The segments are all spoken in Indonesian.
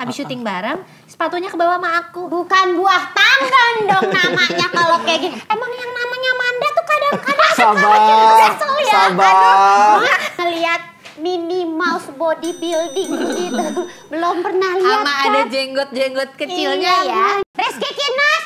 Habis ah, ah. syuting bareng, sepatunya ke bawah sama aku. Bukan buah tangan dong namanya kalau kayak gini. Emang yang namanya Manda tuh kadang-kadang sabar, kesel ya. Sabar. ngeliat mini mouse bodybuilding gitu. Belum pernah lihat Sama ada kan? jenggot-jenggot kecilnya iya, ya. Reski Kinas.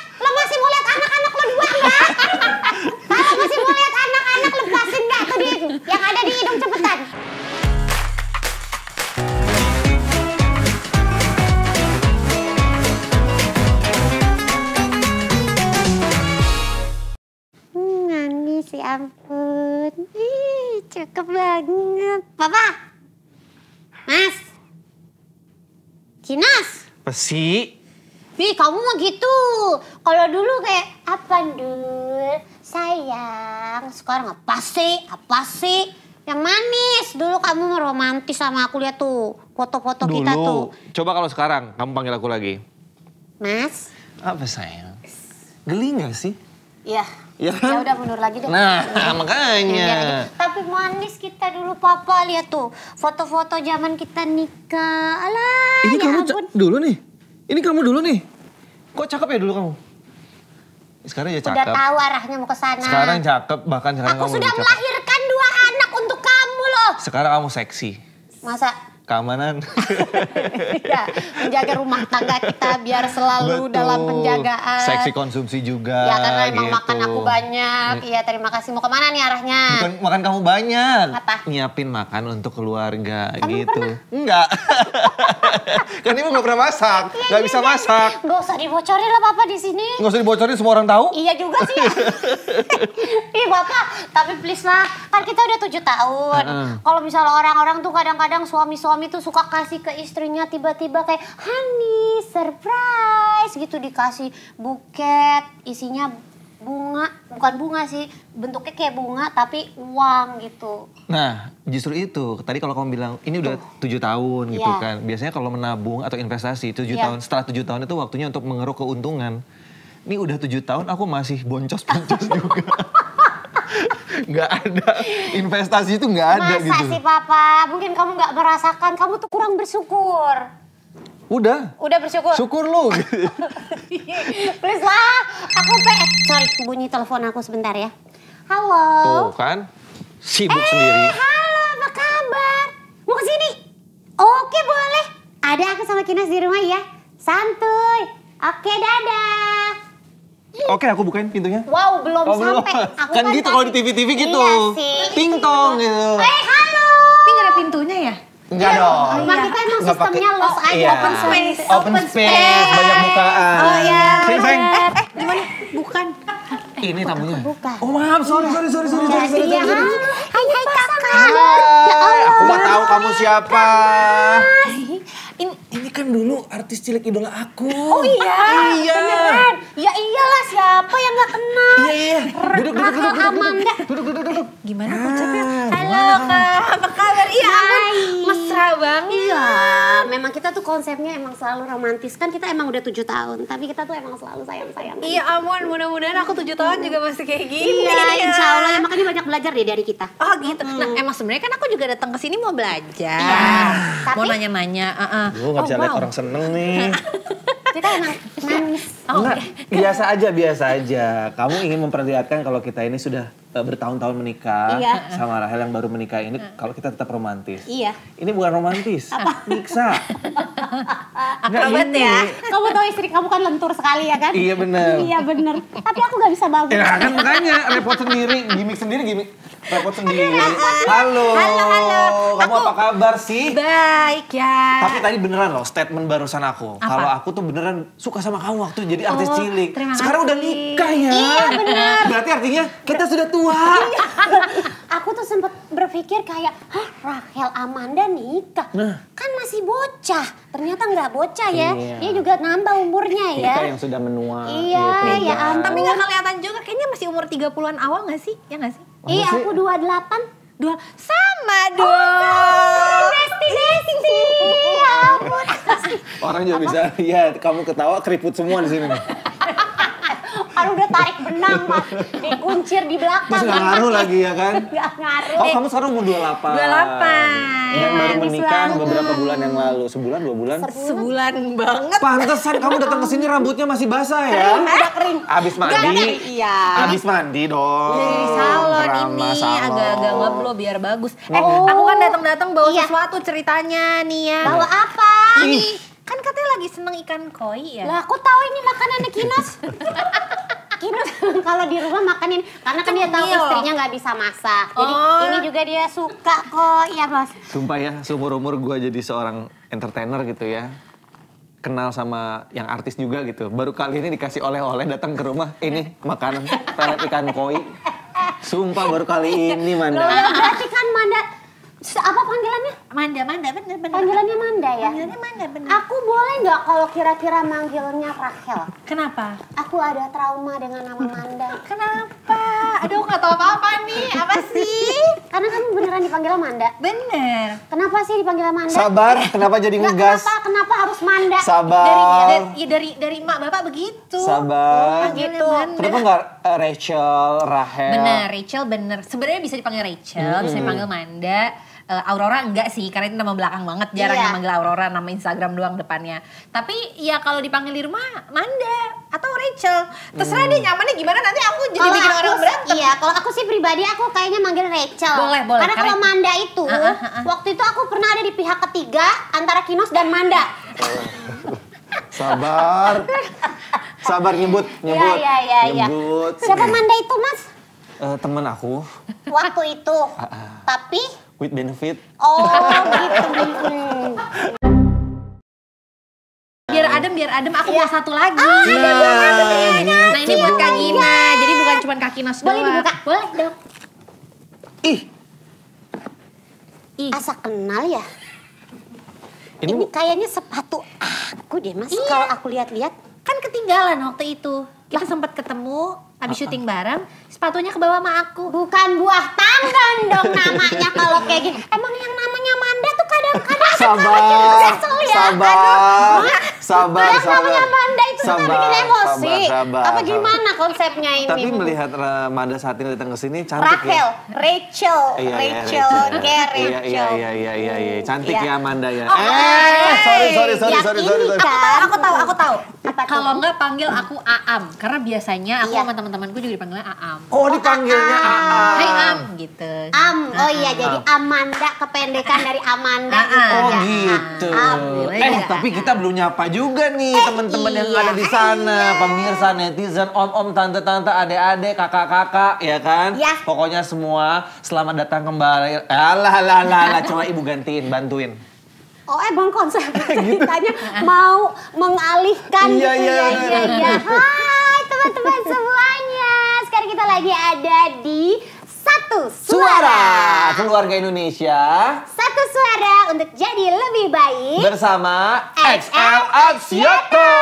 kasih ampun. Ih, cakep banget. Papa. Mas. Kinas. sih? Wih, kamu mah gitu. Kalau dulu kayak apa dul? Sayang, sekarang apa sih? Apa sih? Yang manis. Dulu kamu romantis sama aku lihat tuh foto-foto kita tuh. Coba kalau sekarang kamu panggil aku lagi. Mas. Apa sayang? Geli gak sih? Iya. iya. Ya, ya udah mundur lagi deh. Nah, nah makanya. Ya, Tapi manis kita dulu papa lihat tuh foto-foto zaman kita nikah. Alah, ini ya kamu ampun. dulu nih. Ini kamu dulu nih. Kok cakep ya dulu kamu? Ya, sekarang ya cakep. Udah tahu arahnya mau ke sana. Sekarang cakep bahkan sekarang Aku kamu sudah melahirkan dua anak untuk kamu loh. Sekarang kamu seksi. Masa keamanan. ya, menjaga rumah tangga kita biar selalu Betul. dalam penjagaan. Seksi konsumsi juga. Ya karena emang gitu. makan aku banyak. Mm. Iya terima kasih. Mau kemana nih arahnya? Bukan makan kamu banyak. Apa? Nyiapin makan untuk keluarga kamu gitu. Pernah? Enggak. kan ibu gak pernah masak. Ya, gak ya, bisa ya. masak. Gak usah dibocorin lah bapak di sini. Gak usah dibocorin semua orang tahu. Iya juga sih ya. Ih bapak, tapi please lah. Kan kita udah tujuh tahun. Uh -uh. Kalau misalnya orang-orang tuh kadang-kadang suami-suami suami tuh suka kasih ke istrinya tiba-tiba kayak honey surprise gitu dikasih buket isinya bunga bukan bunga sih bentuknya kayak bunga tapi uang gitu nah justru itu tadi kalau kamu bilang ini udah tujuh tahun gitu yeah. kan biasanya kalau menabung atau investasi tujuh yeah. tahun setelah tujuh tahun itu waktunya untuk mengeruk keuntungan ini udah tujuh tahun aku masih boncos boncos juga nggak ada investasi itu nggak ada Masa gitu. Masa sih papa, mungkin kamu nggak merasakan, kamu tuh kurang bersyukur. Udah. Udah bersyukur. Syukur lu. Please lah, aku pe eh, sorry bunyi telepon aku sebentar ya. Halo. Tuh kan, sibuk eh, sendiri. Halo, apa kabar? Mau kesini? Oke boleh. Ada aku sama Kinas di rumah ya. Santuy. Oke, dadah. Oke, aku bukain pintunya. Wow, belum oh, sampai. Aku kan, kan gitu kalau di TV-TV iya gitu. Iya Ting tong gitu. Eh, halo. Ini ada pintunya ya? Enggak ya, dong. iya. kita emang sistemnya pake, los oh, aja. Iya. Open space. Open, open space. space. Banyak bukaan. Oh iya. Eh, eh, gimana? Bukan. Eh, ini tamunya. Oh maaf, sorry, sorry, sorry, sorry, sorry, sorry, iya. sorry. Hai, hai kakak. Ya Allah. Aku mau tahu kamu siapa. Ini, ini kan dulu artis cilik idola aku. Oh iya? Iya. Beneran? Ya iyalah, siapa yang gak kenal? Iya, iya. iya. Duduk, duduk, duduk. Duduk, duduk, duduk. Gimana ah. konsepnya? Halo kak, apa kabar? Iya, aku tuh konsepnya emang selalu romantis kan kita emang udah tujuh tahun tapi kita tuh emang selalu sayang sayang iya ampun mudah-mudahan aku tujuh tahun juga masih kayak gini iya ya. insya Allah ya makanya banyak belajar deh dari kita oh gitu hmm. nah emang sebenarnya kan aku juga datang ke sini mau belajar ya, tapi... mau nanya-nanya uh -uh. gue nggak oh, wow. lihat orang seneng nih kita emang manis oh, Enggak, okay. biasa aja biasa aja kamu ingin memperlihatkan kalau kita ini sudah Eh, bertahun-tahun menikah iya. sama Rahel yang baru menikah ini kalau kita tetap romantis. Iya. Ini bukan romantis. Apa? Niksa. Akrobat ya. Kamu tahu istri kamu kan lentur sekali ya kan? Iya benar. iya benar. Tapi aku gak bisa bagus. Ya kan makanya repot sendiri, gimmick sendiri, gimmick repot sendiri. Halo. Halo, halo. Kamu aku, apa kabar sih? Baik ya. Tapi tadi beneran loh statement barusan aku. Kalau aku tuh beneran suka sama kamu waktu jadi artis oh, cilik. Sekarang udah nikah ya. Iya benar. Berarti artinya kita sudah tuh tua. Iya. aku tuh sempet berpikir kayak, hah Rahel Amanda nikah. Nah. Kan masih bocah. Ternyata nggak bocah ya. Iya. Dia juga nambah umurnya ya. Kita yang sudah menua. Iya, gitu, ya ampun. Tapi nggak kelihatan juga. Kayaknya masih umur 30-an awal nggak sih? Ya nggak sih? Iya, aku 28. Dua, sama dong. Oh, Nesti, Nesti. Ya ampun. Orang juga Apa? bisa lihat. Kamu ketawa keriput semua di sini kan udah tarik benang mas dikuncir di belakang terus gak ngaruh lagi ya kan gak ngaruh oh kamu sekarang umur 28 28 dan ya, baru iya, menikah beberapa bulan yang lalu sebulan dua bulan sebulan, sebulan banget pantesan kamu datang ke sini rambutnya masih basah ya kering, udah kering abis mandi gak, gak. iya abis mandi dong di salon ini agak-agak ngeblo biar bagus eh, oh. eh aku kan datang-datang bawa iya. sesuatu ceritanya nih ya bawa apa ini kan katanya lagi seneng ikan koi ya. Lah aku tahu ini makanannya Kinos. kalau di rumah makanin karena kan dia tahu istrinya nggak bisa masak. Jadi oh. ini juga dia suka kok, ya Bos. Sumpah ya, seumur umur gue jadi seorang entertainer gitu ya kenal sama yang artis juga gitu. Baru kali ini dikasih oleh-oleh datang ke rumah ini makanan pelet ikan koi. Sumpah baru kali ini Manda. Loh, berarti kan Manda apa panggilannya? Manda, Manda, bener, bener. Panggilannya Manda ya? Panggilannya Manda, bener. Aku boleh nggak kalau kira-kira manggilnya Rachel? Kenapa? Aku ada trauma dengan nama Manda. Kenapa? Aduh, nggak tahu apa-apa nih. Apa sih? Karena kamu beneran dipanggil Manda. Bener. Kenapa sih dipanggil Manda? Sabar, kenapa jadi ngegas? Kenapa, kenapa harus Manda? Sabar. Dari, ya, ya, dari, dari, dari mak bapak begitu. Sabar. Oh, gitu. Kenapa nggak eh, Rachel, Rahel? Bener, Rachel bener. Sebenarnya bisa dipanggil Rachel, hmm. bisa dipanggil Manda uh, Aurora enggak sih karena itu nama belakang banget jarang yeah. manggil Aurora nama Instagram doang depannya tapi ya kalau dipanggil di rumah Manda atau Rachel terserah hmm. dia nyamannya gimana nanti aku jadi kalo bikin aku, orang berantem iya kalau aku sih pribadi aku kayaknya manggil Rachel boleh boleh karena, karena kalau Manda itu uh, uh, uh. waktu itu aku pernah ada di pihak ketiga antara Kinos dan Manda sabar sabar nyebut iya, nyebut ya, ya, ya, nyebut siapa Manda itu mas uh, teman aku waktu itu uh, uh. tapi with benefit. Oh, gitu biar adem, biar adem, aku mau iya. satu lagi. Oh, ada nah, Nah, ini buat Kak Gina. Jadi bukan iya. cuma kaki Nas doang. Boleh dibuka? Boleh dong. Ih. Ih. Asa kenal ya? Ini, ini kayaknya sepatu aku deh, Mas. Iya. Kalau aku lihat-lihat. Kan ketinggalan waktu itu. Kita sempat ketemu, habis ah, ah. syuting bareng, sepatunya ke bawah sama aku. Bukan buah jangan dong namanya kalau kayak gini. Emang yang namanya Manda tuh kadang-kadang sabar, sabar, ya. sabar, sabar, sabar. Yang namanya Manda sabar, bikin emosi. Sabar, sabar, Apa gimana konsepnya ini? Tapi melihat eh, Manda saat ini datang ke sini cantik ya? Iya, iya, Rachel, ya. Rachel, iya, Rachel, Rachel, iya, Iya, iya, iya, iya, iya. iya. Cantik iya. ya Amanda ya. Oh, eh, sorry, sorry, sorry, sorry, sorry, sorry. Kan? Aku tahu, aku tahu. Kalau enggak panggil aku Aam, karena biasanya aku iya. sama teman-temanku juga dipanggilnya Aam. Oh, dipanggilnya oh, Aam. Hai Am gitu. Am, oh iya jadi Amanda kependekan dari Amanda. Gitu ya. Oh gitu. Eh, tapi kita belum nyapa juga nih eh, teman-teman yang ada di sana, pemirsa netizen, om-om, tante-tante, adik-adik, kakak-kakak, ya kan? Ya. Pokoknya semua selamat datang kembali. Alah, alah, alah, alah. coba ibu gantiin, bantuin. Oh eh bang konsep ceritanya gitu. mau mengalihkan iya, gitu iya, ya. Iya iya, iya, iya. Hai teman-teman semuanya. Sekarang kita lagi ada di satu suara. suara. Keluarga Indonesia. Satu suara untuk jadi lebih baik. Bersama XL Aksiato.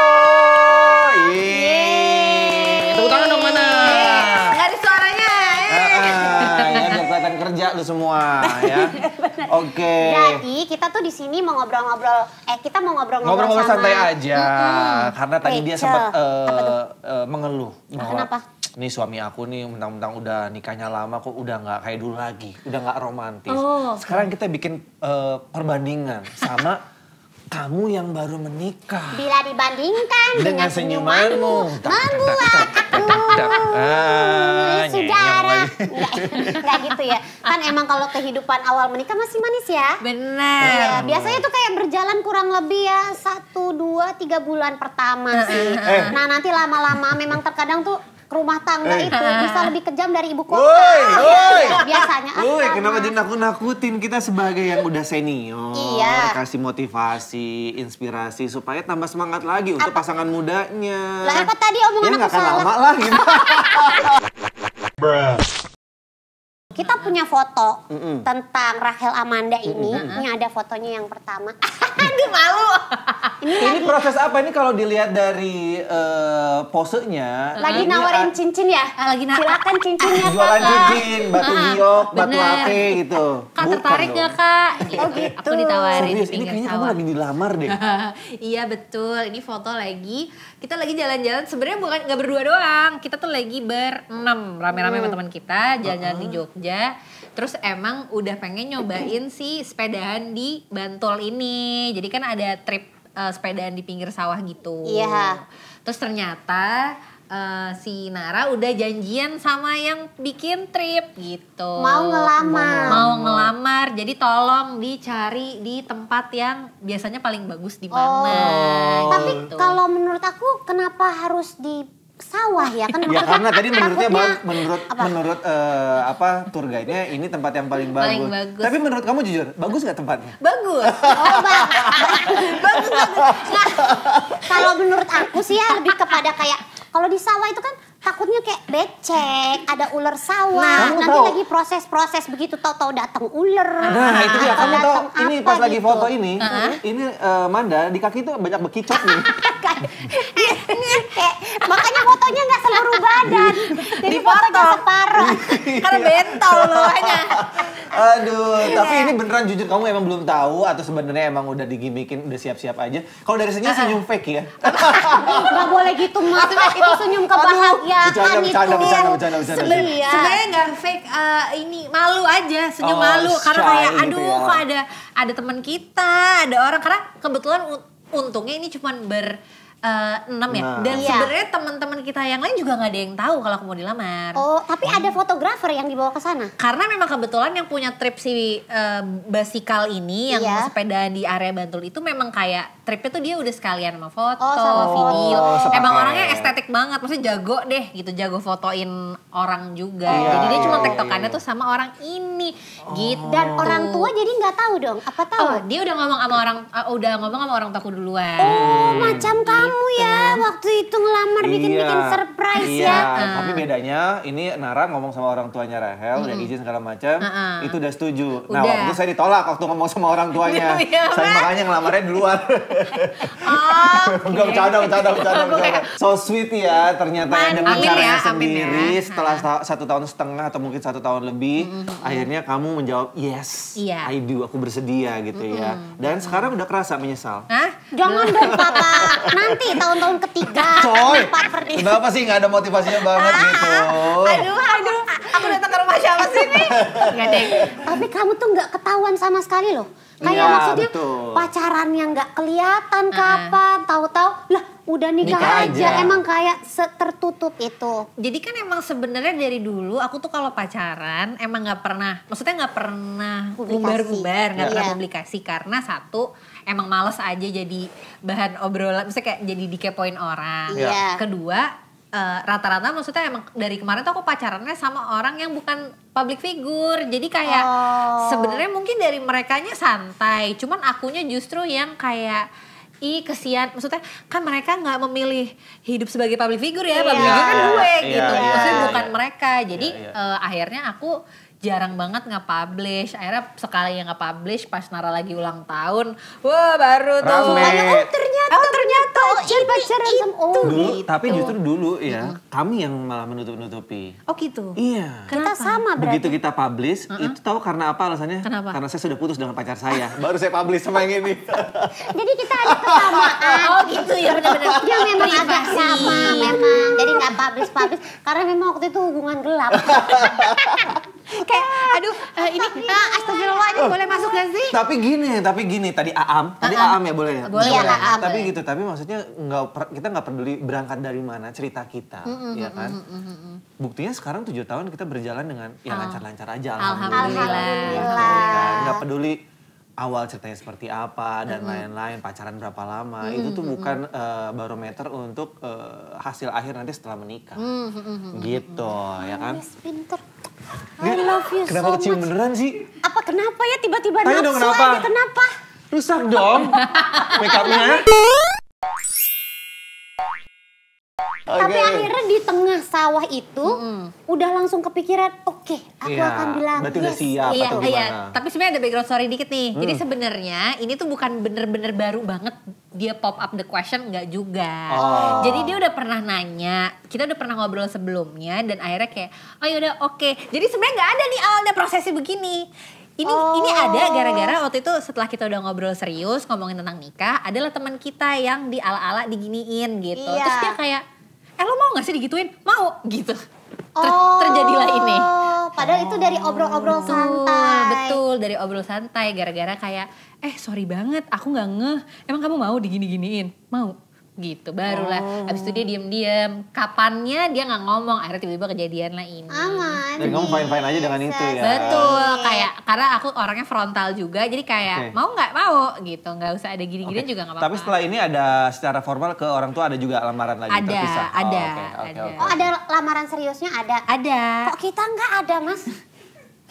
Yeay. Tepuk tangan dong mana? Yeay. ya lu semua ya. Oke. Okay. Jadi kita tuh di sini mau ngobrol-ngobrol eh kita mau ngobrol-ngobrol ngobrol santai aja hmm. karena tadi Rachel. dia sempat eh, uh, uh, eh, mengeluh bahwa Kenapa? Nih suami aku nih mentang-mentang udah nikahnya lama kok udah nggak kayak dulu lagi, udah nggak romantis. Oh. Sekarang kita bikin uh, perbandingan sama Kamu yang baru menikah. Bila dibandingkan dengan, dengan senyumanmu, membuat aku ah, sejarah. Gak gitu ya. Kan emang kalau kehidupan awal menikah masih manis ya. Benar. Iya, biasanya tuh kayak berjalan kurang lebih ya satu dua tiga bulan pertama sih. Eh, eh. Nah nanti lama-lama memang terkadang tuh rumah tangga eh. itu bisa lebih kejam dari ibu kota. Woi, iya, woi. Biasanya. Woi, iya. kenapa jadi nakut-nakutin kita sebagai yang udah senior? Iya. Kasih motivasi, inspirasi supaya tambah semangat lagi apa? untuk pasangan mudanya. Lah apa tadi omongan ya, aku salah? lama lah gitu. Kita punya foto mm-hmm. tentang Rahel Amanda ini. Mm-hmm. Ini ada fotonya yang pertama. Aduh malu. ini, ini proses apa ini kalau dilihat dari uh, posenya? Lagi nawarin ah, cincin ya? Ah, lagi nawarin. Silakan cincinnya Jualan cincin, batu giok, ah, batu ake gitu. Kak Bukan tertarik gak kak? Oh iya, gitu. Aku ditawarin Serius, ini kayaknya kamu lagi dilamar deh. iya betul, ini foto lagi kita lagi jalan-jalan sebenarnya bukan nggak berdua doang kita tuh lagi berenam rame-rame hmm. sama teman kita jalan-jalan di Jogja terus emang udah pengen nyobain si sepedaan di Bantul ini jadi kan ada trip uh, sepedaan di pinggir sawah gitu iya yeah. terus ternyata Eh, si Nara udah janjian sama yang bikin trip gitu. Mau ngelamar. Mau ngelamar. Jadi tolong dicari di tempat yang biasanya paling bagus di mana. Oh. Gitu. Tapi kalau menurut aku kenapa harus di sawah ya kan ya karena tadi menurutnya bang, menurut apa? menurut uh, apa tour guide-nya ini tempat yang paling bagus. paling bagus tapi menurut kamu jujur bagus nggak tempatnya bagus oh, bagus bagus nah kalau menurut aku sih ya lebih kepada kayak kalau di sawah itu kan takutnya kayak becek, ada ular sawah. Nah, Nanti tahu. lagi proses-proses begitu tahu-tahu datang ular. Nah, itu dia. Kamu tahu ini pas gitu. lagi foto ini, uh -huh. ini uh, Manda di kaki itu banyak bekicot nih. Eh, makanya fotonya gak seluruh badan. Jadi foto separuh. Karena bentol bawahnya. Aduh, tapi iya. ini beneran jujur kamu emang belum tahu atau sebenarnya emang udah digimikin udah siap-siap aja. Kalau dari senyum uh-uh. senyum fake ya. Gak boleh gitu maksudnya itu senyum kebahagiaan itu. Bercanda, iya. Sebenarnya nggak fake eh, ini malu aja senyum oh, malu karena kayak gitu aduh ya. kok ada ada teman kita ada orang karena kebetulan untungnya ini cuman ber Uh, ya. Dan iya. sebenarnya teman-teman kita yang lain juga nggak ada yang tahu kalau aku mau dilamar. Oh, tapi ada fotografer yang dibawa ke sana. Karena memang kebetulan yang punya trip si uh, basikal ini yang iya. sepedaan di area Bantul itu memang kayak tripnya tuh dia udah sekalian sama foto, oh, sama video. Oh, Emang orangnya estetik banget, maksudnya jago deh gitu, jago fotoin orang juga. Oh, jadi dia cuma iya, tektokannya iya. tuh sama orang ini oh. gitu. Dan orang tua jadi nggak tahu dong, apa tahu? Oh, dia udah ngomong sama orang uh, udah ngomong sama orang takut duluan. Oh, macam kamu kamu ya gitu. waktu itu ngelamar bikin-bikin iya, surprise iya. ya. Uh. Tapi ah. bedanya ini Nara ngomong sama orang tuanya Rahel, mm. udah izin segala macam, uh ah, -uh. Ah. itu udah setuju. Nah, udah. Nah waktu itu saya ditolak waktu ngomong sama orang tuanya. ya, saya makanya ngelamarnya duluan. oh, Enggak bercanda, bercanda, bercanda, bercanda. So sweet ya ternyata Man, dengan amin caranya ya, ya, sendiri ya. setelah satu tahun setengah atau mungkin satu tahun lebih, mm -hmm. akhirnya kamu menjawab yes, yeah. I do, aku bersedia gitu mm -hmm. ya. Mm-hmm. Dan mm -hmm. sekarang udah kerasa menyesal. Hah? Jangan dong papa, nanti tahun-tahun ketiga, Coy, keempat seperti Kenapa sih Gak ada motivasinya banget ah, gitu? Aduh, aduh, aku datang ke rumah siapa sih nih? Gak deh. Tapi kamu tuh gak ketahuan sama sekali loh. Kayak ya, maksudnya betul. yang gak kelihatan uh. kapan, tahu-tahu lah udah nikah, nikah aja. aja. Emang kayak tertutup itu. Jadi kan emang sebenarnya dari dulu aku tuh kalau pacaran emang gak pernah, maksudnya gak pernah gubar-gubar, gak pernah iya. publikasi karena satu emang males aja jadi bahan obrolan maksudnya kayak jadi dikepoin orang yeah. Iya. kedua eh, rata-rata uh, maksudnya emang dari kemarin tuh aku pacarannya sama orang yang bukan public figure. Jadi kayak oh. sebenarnya mungkin dari merekanya santai, cuman akunya justru yang kayak ih kesian maksudnya kan mereka nggak memilih hidup sebagai public figure ya yeah. public iya. figure kan iya. gue yeah. gitu yeah. maksudnya bukan mereka jadi yeah. Uh, akhirnya aku jarang banget nggak publish akhirnya sekali yang nggak publish pas Nara lagi ulang tahun wah baru tuh Rame. Ayo, oh, oh ternyata oh ternyata oh, ini pacaran sama oh dulu tapi gitu. justru dulu ya hmm. kami yang malah menutup nutupi oh gitu iya Kenapa? kita sama berarti begitu kita publish uh -huh. itu tahu karena apa alasannya Kenapa? karena saya sudah putus dengan pacar saya baru saya publish sama yang ini jadi kita ada kesamaan oh gitu ya benar-benar yang memang agak sama memang jadi nggak publish publish karena memang waktu itu hubungan gelap kayak ah, aduh uh, ini uh, eh, astagfirullah ini oh, eh, boleh masuk gak sih? Tapi gini, tapi gini tadi Aam, ah, tadi Aam, ah. Aam ya boleh ya? Boleh, ya, Aam. Tapi gitu, tapi maksudnya nggak kita nggak peduli berangkat dari mana cerita kita, mm-hmm, ya mm, kan? Mm-hmm. Buktinya sekarang tujuh tahun kita berjalan dengan yang lancar-lancar aja alhamdulillah. Alhamdulillah. Ya kan? Nggak peduli awal ceritanya seperti apa dan lain-lain, pacaran berapa lama, mm itu tuh bukan uh, barometer untuk uh, hasil akhir nanti setelah menikah. Mm-hmm. Gitu, mm ya kan? Yes, pinter I love you kenapa so kecium much. beneran sih? Apa kenapa ya tiba-tiba nafsu dong kenapa? aja kenapa? Rusak dong make Okay. Tapi akhirnya di tengah sawah itu mm. udah langsung kepikiran, oke, okay, aku yeah. akan bilang Berarti siap iya, atau iya. gimana? Iya. Tapi sebenarnya ada background story dikit nih. Mm. Jadi sebenarnya ini tuh bukan bener-bener baru banget dia pop up the question nggak juga. Oh. Jadi dia udah pernah nanya, kita udah pernah ngobrol sebelumnya dan akhirnya kayak, oh yaudah oke. Okay. Jadi sebenarnya nggak ada nih awalnya prosesnya begini. Ini oh. ini ada gara-gara waktu itu setelah kita udah ngobrol serius ngomongin tentang nikah, adalah teman kita yang di ala-ala diginiin gitu. Iya. Terus dia kayak eh lo mau gak sih digituin? Mau gitu. Ter oh, terjadilah ini. Padahal oh, itu dari obrol-obrol santai. Betul, dari obrol santai gara-gara kayak eh sorry banget aku nggak ngeh. Emang kamu mau digini-giniin? Mau gitu barulah oh. abis itu dia diem diem kapannya dia nggak ngomong akhirnya tiba-tiba kejadian lah ini aman jadi kamu fine fine aja dengan iya, itu ya betul kayak karena aku orangnya frontal juga jadi kayak okay. mau nggak mau gitu nggak usah ada gini-gini okay. juga nggak apa-apa tapi setelah ini ada secara formal ke orang tua ada juga lamaran lagi ada terpisah. ada oh, okay, okay, ada okay. oh ada lamaran seriusnya ada ada kok kita nggak ada mas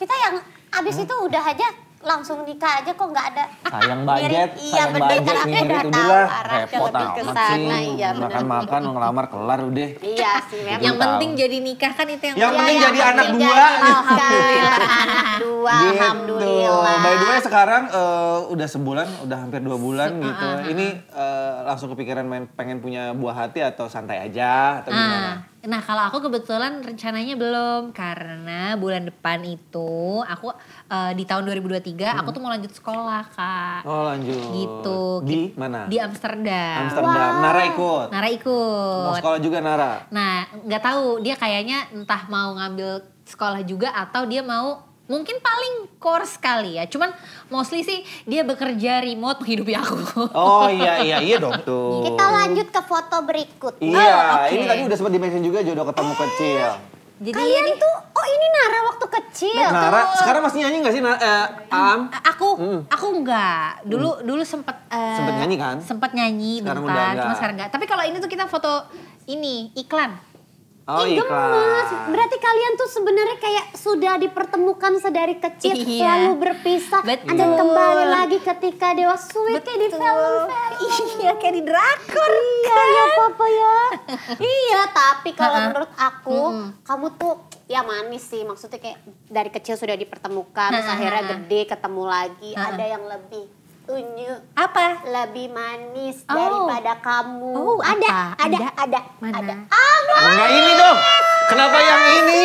kita yang abis hmm? itu udah aja langsung nikah aja kok nggak ada sayang budget iya, sayang bener, budget ngirit udahlah repot amat sih iya, makan makan ngelamar kelar udah iya sih memang yang penting jadi nikah kan itu yang yang penting iya, jadi anak dua alhamdulillah anak dua alhamdulillah by the way sekarang eh, udah sebulan udah hampir dua bulan gitu ah, ah, ah. ini eh, langsung kepikiran main pengen punya buah hati atau santai aja atau gimana Nah kalau aku kebetulan rencananya belum karena bulan depan itu aku uh, di tahun 2023 hmm. aku tuh mau lanjut sekolah kak. Oh lanjut. Gitu. Di mana? Di Amsterdam. Amsterdam. Wow. Nara ikut. Nara ikut. Mau sekolah juga Nara. Nah nggak tahu dia kayaknya entah mau ngambil sekolah juga atau dia mau mungkin paling core sekali ya. Cuman mostly sih dia bekerja remote menghidupi aku. Oh iya iya iya dong tuh. Gitu. Kita lanjut ke foto berikut. Iya, oh, okay. ini tadi udah sempat dimention juga jodoh ketemu eh, kecil. Jadi kalian ini... tuh oh ini Nara waktu kecil. Nah, Nara sekarang masih nyanyi gak sih Nara, eh, Am? Aku hmm. aku enggak. Dulu hmm. dulu sempat uh, eh, sempat nyanyi kan? Sempat nyanyi sekarang bentar, cuma sekarang enggak. Tapi kalau ini tuh kita foto ini iklan. Oh, Ih, eh, iya, gemes. Berarti kalian tuh sebenarnya kayak sudah dipertemukan sedari kecil, iya. lalu berpisah, Betul. dan kembali lagi ketika dewasa. Sweet kayak di film Iya, kayak di drakor. Iya, kan? ya papa ya. iya, tapi kalau menurut aku, hmm. kamu tuh ya manis sih. Maksudnya kayak dari kecil sudah dipertemukan, uh terus akhirnya gede ketemu lagi, ada yang lebih unyu apa lebih manis oh. daripada kamu oh, ada, apa? ada ada ada mana ada oh, enggak ini dong kenapa ah, yang ini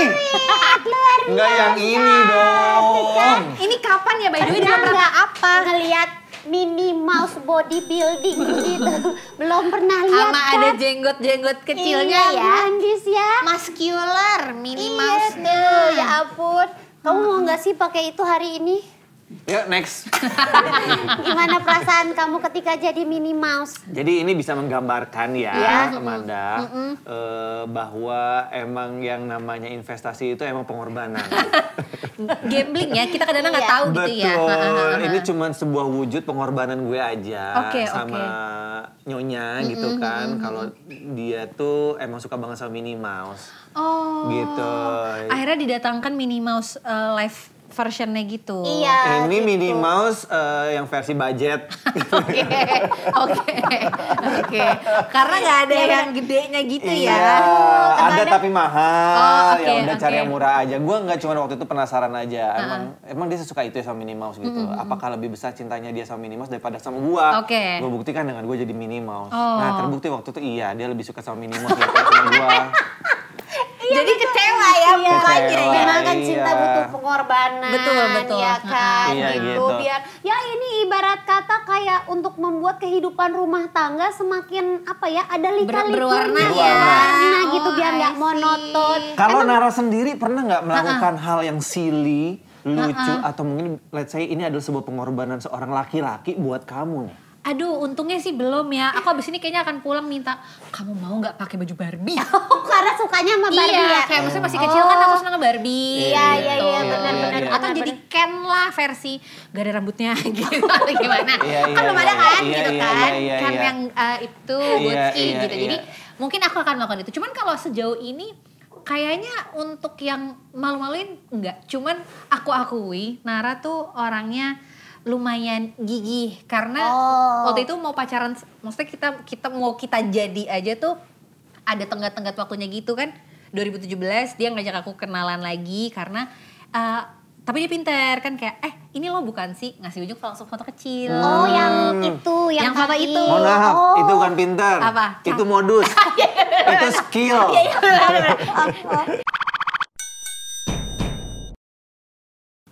enggak yang ini dong ini kapan ya by the way dia pernah apa ngelihat mini mouse bodybuilding gitu belum pernah lihat sama kan? ada jenggot jenggot kecilnya iya, ya manis ya muscular mini iya, mouse tuh ya ah. ampun kamu mau nggak sih pakai itu hari ini Yuk next. Gimana perasaan kamu ketika jadi mini Mouse? Jadi ini bisa menggambarkan ya, ya. Amanda, mm -hmm. eh, bahwa emang yang namanya investasi itu emang pengorbanan. Gambling ya, kita kadang-kadang nggak -kadang iya. tahu gitu ya. Betul, ini cuma sebuah wujud pengorbanan gue aja okay, sama okay. nyonya mm -mm, gitu kan. Kalau dia tuh emang suka banget sama mini Mouse. Oh. Gitu. Akhirnya didatangkan mini Mouse uh, live versionnya gitu. Iya. Ini gitu. Mini Mouse uh, yang versi budget. Oke, oke, oke. Karena nggak ada iya, yang, yang gedenya gitu iya, ya. Iya, ada, ada tapi mahal. Oh, okay, ya udah okay. cari yang murah aja. Gue nggak cuma waktu itu penasaran aja. Uh -huh. Emang emang dia suka itu ya sama mini Mouse gitu. Mm -hmm. Apakah lebih besar cintanya dia sama mini Mouse daripada sama gue? Oke. Okay. Gue buktikan dengan gue jadi mini Mouse. Nah, oh. Nah terbukti waktu itu iya dia lebih suka sama mini Mouse daripada sama gue. iya, jadi betul. kecewa ya iya. mukanya ya. Memang kan iya. cinta butuh pengorbanan. Betul, betul. Ya kan iya, gitu. gitu. Biar ya ini ibarat kata kayak untuk membuat kehidupan rumah tangga semakin apa ya ada lika-likunya gitu berwarna ya. Warna oh, gitu biar oh, nggak monoton. Kalau Nara sendiri pernah nggak melakukan uh -uh. hal yang silly, lucu uh -uh. atau mungkin let's say ini adalah sebuah pengorbanan seorang laki-laki buat kamu nih? aduh untungnya sih belum ya aku abis ini kayaknya akan pulang minta kamu mau nggak pakai baju Barbie oh, karena sukanya sama Barbie iya, ya kayak maksudnya masih kecil kan aku oh. senang Barbie iya iya iya gitu. iya benar-benar iya, iya. atau jadi Ken lah versi gak ada rambutnya gitu gimana iya, iya, kan belum iya. ada kan iya, gitu iya, kan iya, iya, Ken iya. yang uh, itu Butski iya, gitu. iya, gitu iya. jadi mungkin aku akan melakukan itu cuman kalau sejauh ini kayaknya untuk yang malu-maluin enggak cuman aku akui Nara tuh orangnya lumayan gigih karena oh. waktu itu mau pacaran maksudnya kita kita mau kita jadi aja tuh ada tenggat-tenggat waktunya gitu kan 2017 dia ngajak aku kenalan lagi karena uh, tapi dia pintar kan kayak eh ini lo bukan sih ngasih ujung langsung foto kecil oh yang hmm. itu yang, yang foto itu oh, nah, oh. itu kan pintar apa itu modus iya, iya, iya. itu skill oh, oh.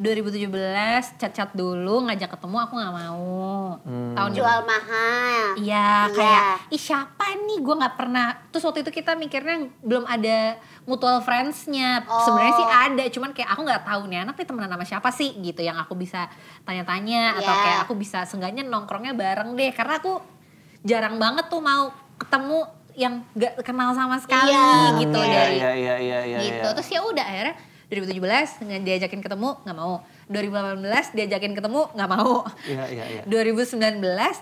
2017 chat-chat dulu ngajak ketemu aku nggak mau. Hmm. Tahun jual mahal. Iya, iya, kayak ih siapa nih gue nggak pernah. Terus waktu itu kita mikirnya belum ada mutual friends-nya. Oh. Sebenarnya sih ada, cuman kayak aku nggak tahu nih anak nih temenan sama siapa sih gitu yang aku bisa tanya-tanya yeah. atau iya. kayak aku bisa seenggaknya nongkrongnya bareng deh karena aku jarang banget tuh mau ketemu yang gak kenal sama sekali iya, gitu iya, dari iya, iya, iya, iya, gitu. iya. Terus ya udah akhirnya 2017 dengan diajakin ketemu nggak mau. 2018 diajakin ketemu nggak mau. yeah, yeah, yeah. 2019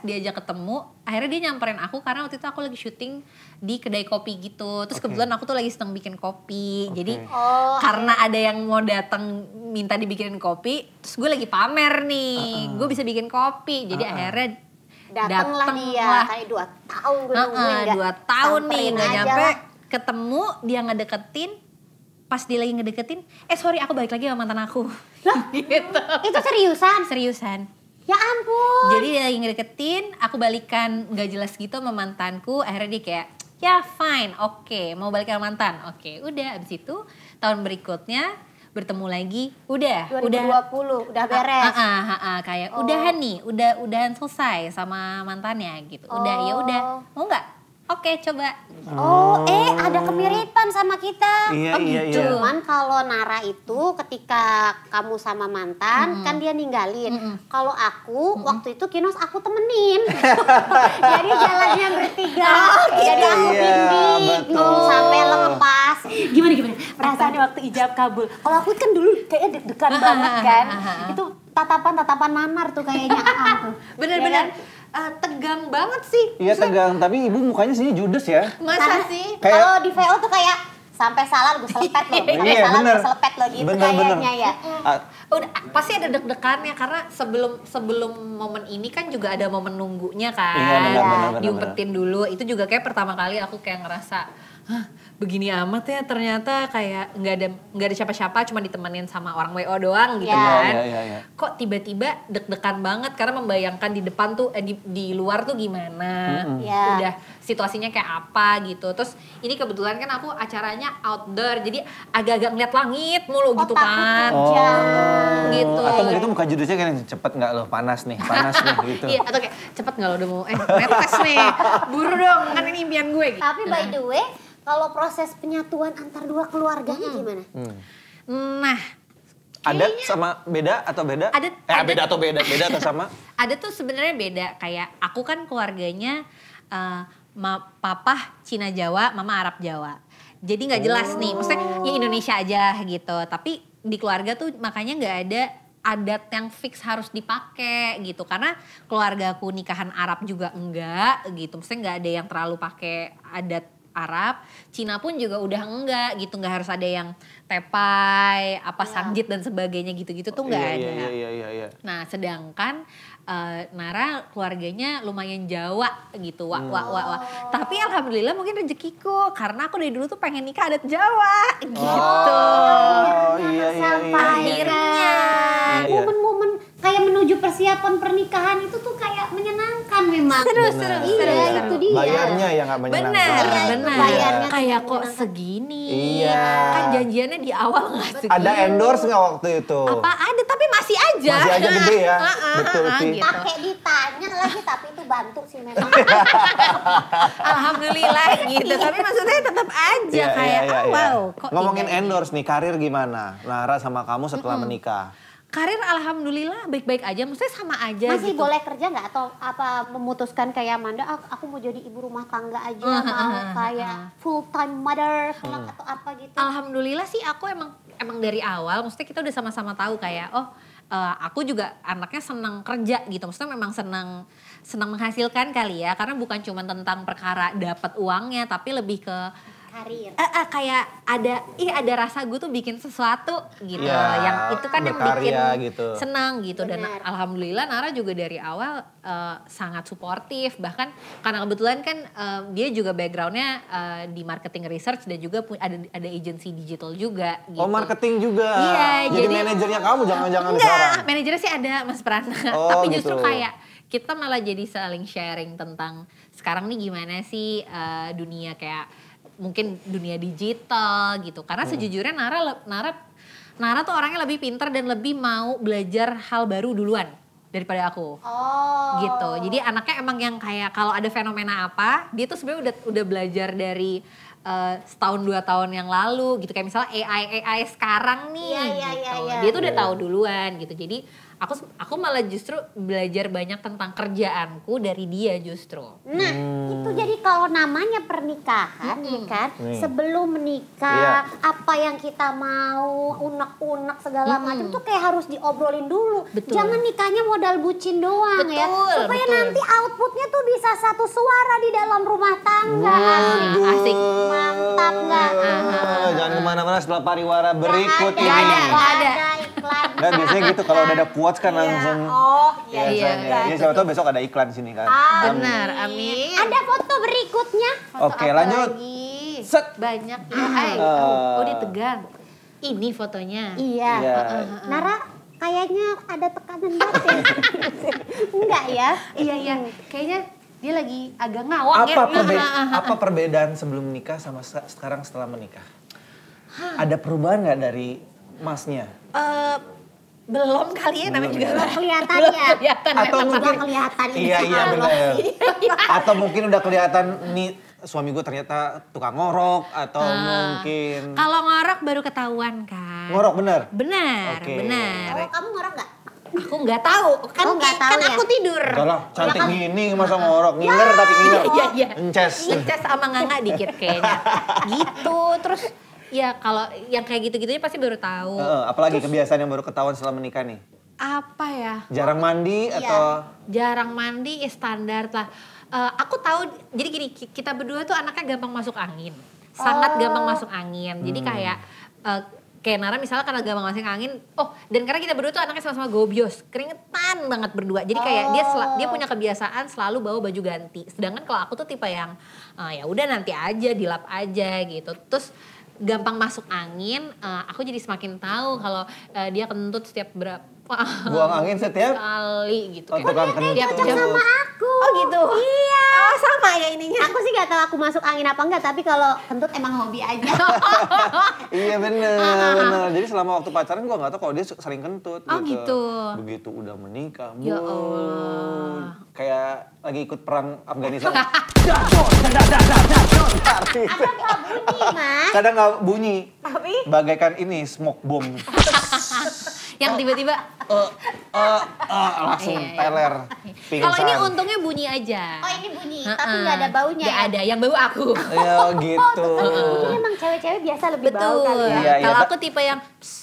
diajak ketemu, akhirnya dia nyamperin aku karena waktu itu aku lagi syuting di kedai kopi gitu. Terus okay. kebetulan aku tuh lagi sedang bikin kopi. Okay. Jadi oh, karena ada yang mau datang minta dibikinin kopi, terus gue lagi pamer nih. Uh -uh. Gue bisa bikin kopi. Jadi uh -uh. akhirnya datanglah dia. Lah. Kayak dua tahun gue uh -uh, Dua tahun nih nggak nyampe. ketemu dia ngedeketin pas dia lagi ngedeketin, eh sorry aku balik lagi sama mantan aku. Loh? gitu. Itu seriusan? Seriusan. Ya ampun. Jadi dia lagi ngedeketin, aku balikan nggak jelas gitu sama mantanku. Akhirnya dia kayak, ya fine, oke, okay. mau balik sama mantan, oke, okay. udah. Abis itu tahun berikutnya bertemu lagi, udah, 2020, udah, udah beres. Ah, ah, ah, ah, kayak oh. udahan nih, udah udahan selesai sama mantannya gitu. Udah, oh. ya udah, oh. mau nggak? Oke, coba. Oh, eh oh. ada kemiripan sama kita. Iya, oh, iya, gitu. iya, Cuman kalau Nara itu ketika kamu sama mantan mm. kan dia ninggalin. Mm. Kalau aku mm. waktu itu Kinos aku temenin. Jadi jalannya bertiga. Oh, gitu. Jadi aku iya, bimbing sampai lepas. Gimana gimana? perasaan waktu ijab kabul. Kalau aku kan dulu kayaknya dekat banget kan. Itu tatapan-tatapan nanar tuh kayaknya ah, ah Bener-bener. Ya Uh, tegang banget sih. Iya tegang, tapi ibu mukanya sih judes ya. Masa Karena sih? Kayak... Kalau di VO tuh kayak sampai salah gue selepet loh, iya, sampai iya, salah gue selepet loh gitu bener, kayaknya bener. ya. Uh, Udah pasti ada deg-degannya karena sebelum sebelum momen ini kan juga ada momen nunggunya kan. Iya, bener, bener, bener, Diumpetin bener. dulu, itu juga kayak pertama kali aku kayak ngerasa Hah, begini amat ya ternyata kayak nggak ada nggak ada siapa-siapa cuma ditemenin sama orang WO doang gitu yeah. kan. Yeah, yeah, yeah. Kok tiba-tiba deg-degan banget karena membayangkan di depan tuh eh, di, di luar tuh gimana. Mm -hmm. yeah. Udah situasinya kayak apa gitu. Terus ini kebetulan kan aku acaranya outdoor jadi agak-agak ngeliat langit mulu oh, gitu kan. Oh. Gitu. Atau gitu muka judulnya kan cepet nggak lo panas nih, panas nih gitu. Iya, atau kayak cepet nggak lo udah mau eh netes nih. Buru dong kan ini impian gue gitu. Tapi by the way kalau proses penyatuan antar dua keluarga hmm. gimana? Hmm. Nah, ada sama beda atau beda? Ada, eh, ada beda atau beda, beda atau sama? ada tuh sebenarnya beda. Kayak aku kan keluarganya uh, ma, papa Cina Jawa, mama Arab Jawa. Jadi nggak jelas oh. nih, maksudnya ya Indonesia aja gitu. Tapi di keluarga tuh makanya nggak ada adat yang fix harus dipakai gitu karena keluarga aku nikahan Arab juga enggak gitu maksudnya nggak ada yang terlalu pakai adat Arab, Cina pun juga udah enggak gitu, nggak harus ada yang tepai, apa yeah. dan sebagainya gitu-gitu tuh oh, nggak yeah, ada. Yeah, yeah, yeah, yeah. Nah, sedangkan uh, Nara keluarganya lumayan Jawa gitu, wah wah wah wah. Oh. Tapi alhamdulillah mungkin rezekiku karena aku dari dulu tuh pengen nikah adat Jawa gitu. Oh, iya, iya, iya, iya akhirnya momen-momen kayak menuju persiapan pernikahan itu tuh kayak menyenangkan menyenangkan memang. Seru, bener. seru, iya, seru, itu dia. Bayarnya yang gak menyenangkan. Benar, ya, benar. Bayarnya kayak kok segini. Iya. Kan janjiannya di awal gak segini. Ada endorse gak waktu itu? Apa ada, tapi masih aja. Masih aja gede ya. Ah, ah, Betul sih. Ah, gitu. Pakai ditanya lagi, tapi itu bantu sih memang. Alhamdulillah gitu. Tapi maksudnya tetap aja iya, iya, kayak, oh, wow. Kok Ngomongin endorse nih, karir gimana? Nara sama kamu setelah menikah karir alhamdulillah baik-baik aja, maksudnya sama aja. Masih gitu. boleh kerja nggak atau apa memutuskan kayak Amanda, aku, aku mau jadi ibu rumah tangga aja, uh, mau uh, kayak uh, full time mother uh, atau apa gitu? Alhamdulillah sih aku emang emang dari awal, maksudnya kita udah sama-sama tahu kayak oh uh, aku juga anaknya senang kerja gitu, maksudnya memang senang senang menghasilkan kali ya, karena bukan cuma tentang perkara dapat uangnya, tapi lebih ke karir. Eh, eh, kayak ada ih ada rasa gue tuh bikin sesuatu gitu. Ya, yang itu kan yang bikin gitu. senang gitu Bener. dan alhamdulillah Nara juga dari awal uh, sangat suportif bahkan karena kebetulan kan uh, dia juga backgroundnya uh, di marketing research dan juga ada ada agency digital juga gitu. Oh, marketing juga. Iya, jadi, jadi manajernya kamu jangan-jangan enggak, sekarang. manajernya sih ada Mas Prana. Oh, Tapi justru gitu. kayak kita malah jadi saling sharing tentang sekarang nih gimana sih uh, dunia kayak mungkin dunia digital gitu. Karena hmm. sejujurnya Nara Nara Nara tuh orangnya lebih pintar dan lebih mau belajar hal baru duluan daripada aku. Oh. Gitu. Jadi anaknya emang yang kayak kalau ada fenomena apa, dia tuh sebenarnya udah udah belajar dari uh, setahun dua tahun yang lalu gitu kayak misalnya AI AI sekarang nih. Iya, iya, iya gitu. Iya, iya. Dia tuh udah iya. tahu duluan gitu. Jadi aku aku malah justru belajar banyak tentang kerjaanku dari dia justru. Nah, hmm. itu jadi kalau namanya pernikahan hmm. ya kan, hmm. sebelum menikah iya. apa yang kita mau, unek-unek segala hmm. macam tuh kayak harus diobrolin dulu. Betul. Jangan nikahnya modal bucin doang ya. betul, ya. Supaya betul. nanti outputnya tuh bisa satu suara di dalam rumah tangga. Waduh. Asik, mantap nggak? Ah, ah. Jangan kemana-mana setelah pariwara berikut ada, ini. ada, ada. iklan. biasanya gitu kalau udah ada kuat watch kan yeah. langsung. Oh, iya. Iya, yeah. yeah, iya. iya. siapa tahu besok ada iklan sini kan. Ah, benar, amin. Ada foto berikutnya. Oke Oke, lanjut. Lagi? Set. Banyak. Ya. Ay, oh, eh, eh. oh ditegang. Ini fotonya. Iya. Yeah. Iya. Uh, uh, uh. Nara kayaknya ada tekanan ya. Enggak ya? Iya, iya. Kayaknya dia lagi agak ngawang apa ya. Perbe apa perbedaan sebelum menikah sama se sekarang setelah menikah? Hah. Ada perubahan nggak dari masnya? Uh, belum kali ya namanya juga belum kelihatan ya. Kelihatan atau ya, mungkin kelihatan Iya iya benar. Iya. atau mungkin udah kelihatan nih suami gue ternyata tukang ngorok atau uh, mungkin Kalau ngorok baru ketahuan kan. Ngorok bener? Bener, okay. bener. Oh, kamu ngorok gak? Aku nggak tahu, kan oh, kan ya? aku tidur. Enggak cantik gini masa ngorok, ngiler ya, tapi ngiler. Iya, iya. Ya. Ences. Ences sama nganga dikit kayaknya. gitu, terus ya kalau yang kayak gitu-gitunya pasti baru tahu. -e, apalagi Terus, kebiasaan yang baru ketahuan setelah menikah nih? Apa ya? Jarang mandi ya, atau? Jarang mandi ya standar lah. E, aku tahu, jadi gini, kita berdua tuh anaknya gampang masuk angin. Sangat oh. gampang masuk angin. Jadi hmm. kayak... E, kayak Nara misalnya karena gampang masuk angin oh dan karena kita berdua tuh anaknya sama-sama gobios keringetan banget berdua jadi kayak oh. dia dia punya kebiasaan selalu bawa baju ganti sedangkan kalau aku tuh tipe yang uh, ya udah nanti aja dilap aja gitu terus gampang masuk angin, uh, aku jadi semakin tahu kalau uh, dia kentut setiap berapa buang angin setiap kali gitu. Oh, kan dia Tiap sama aku. Oh gitu. Iya. Oh sama ya ininya. Aku sih gak tahu aku masuk angin apa enggak, tapi kalau kentut emang hobi aja. iya bener, ah, ah, ah. bener. Jadi selama waktu pacaran gua gak tahu kalau dia sering kentut. Oh gitu. gitu. Begitu udah menikah, ya Allah. kayak lagi ikut perang Afghanistan. bunyi, Kadang nggak bunyi. Tapi? Bagaikan ini smoke bomb. yang tiba-tiba uh, uh, uh, langsung iya, iya. teler. Iya. Kalau ini untungnya bunyi aja. Oh ini bunyi, uh -uh. tapi nggak ada baunya. gak ya? ada, yang bau aku. ya gitu. Oh, emang cewek-cewek biasa lebih Betul. bau kali ya. Iya, iya Kalau aku tipe yang pss,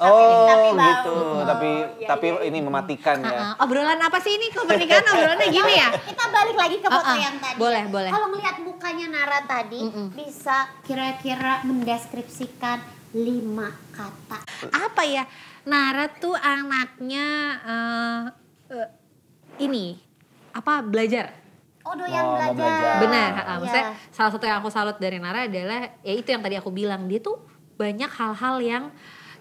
oh tapi, gitu, oh, tapi iya, tapi iya. iya. ini mematikan ya. Uh, uh. Obrolan apa sih ini kalau pernikahan obrolannya gini ya? Kita balik lagi ke foto uh, uh. yang tadi. Boleh boleh. Kalau melihat mukanya Nara tadi mm -mm. bisa kira-kira mendeskripsikan lima kata. Apa ya Nara tuh anaknya uh, uh, ini apa belajar? Oh doyan oh, belajar. belajar. Benar, yeah. Iya. maksudnya salah satu yang aku salut dari Nara adalah ya itu yang tadi aku bilang dia tuh banyak hal-hal yang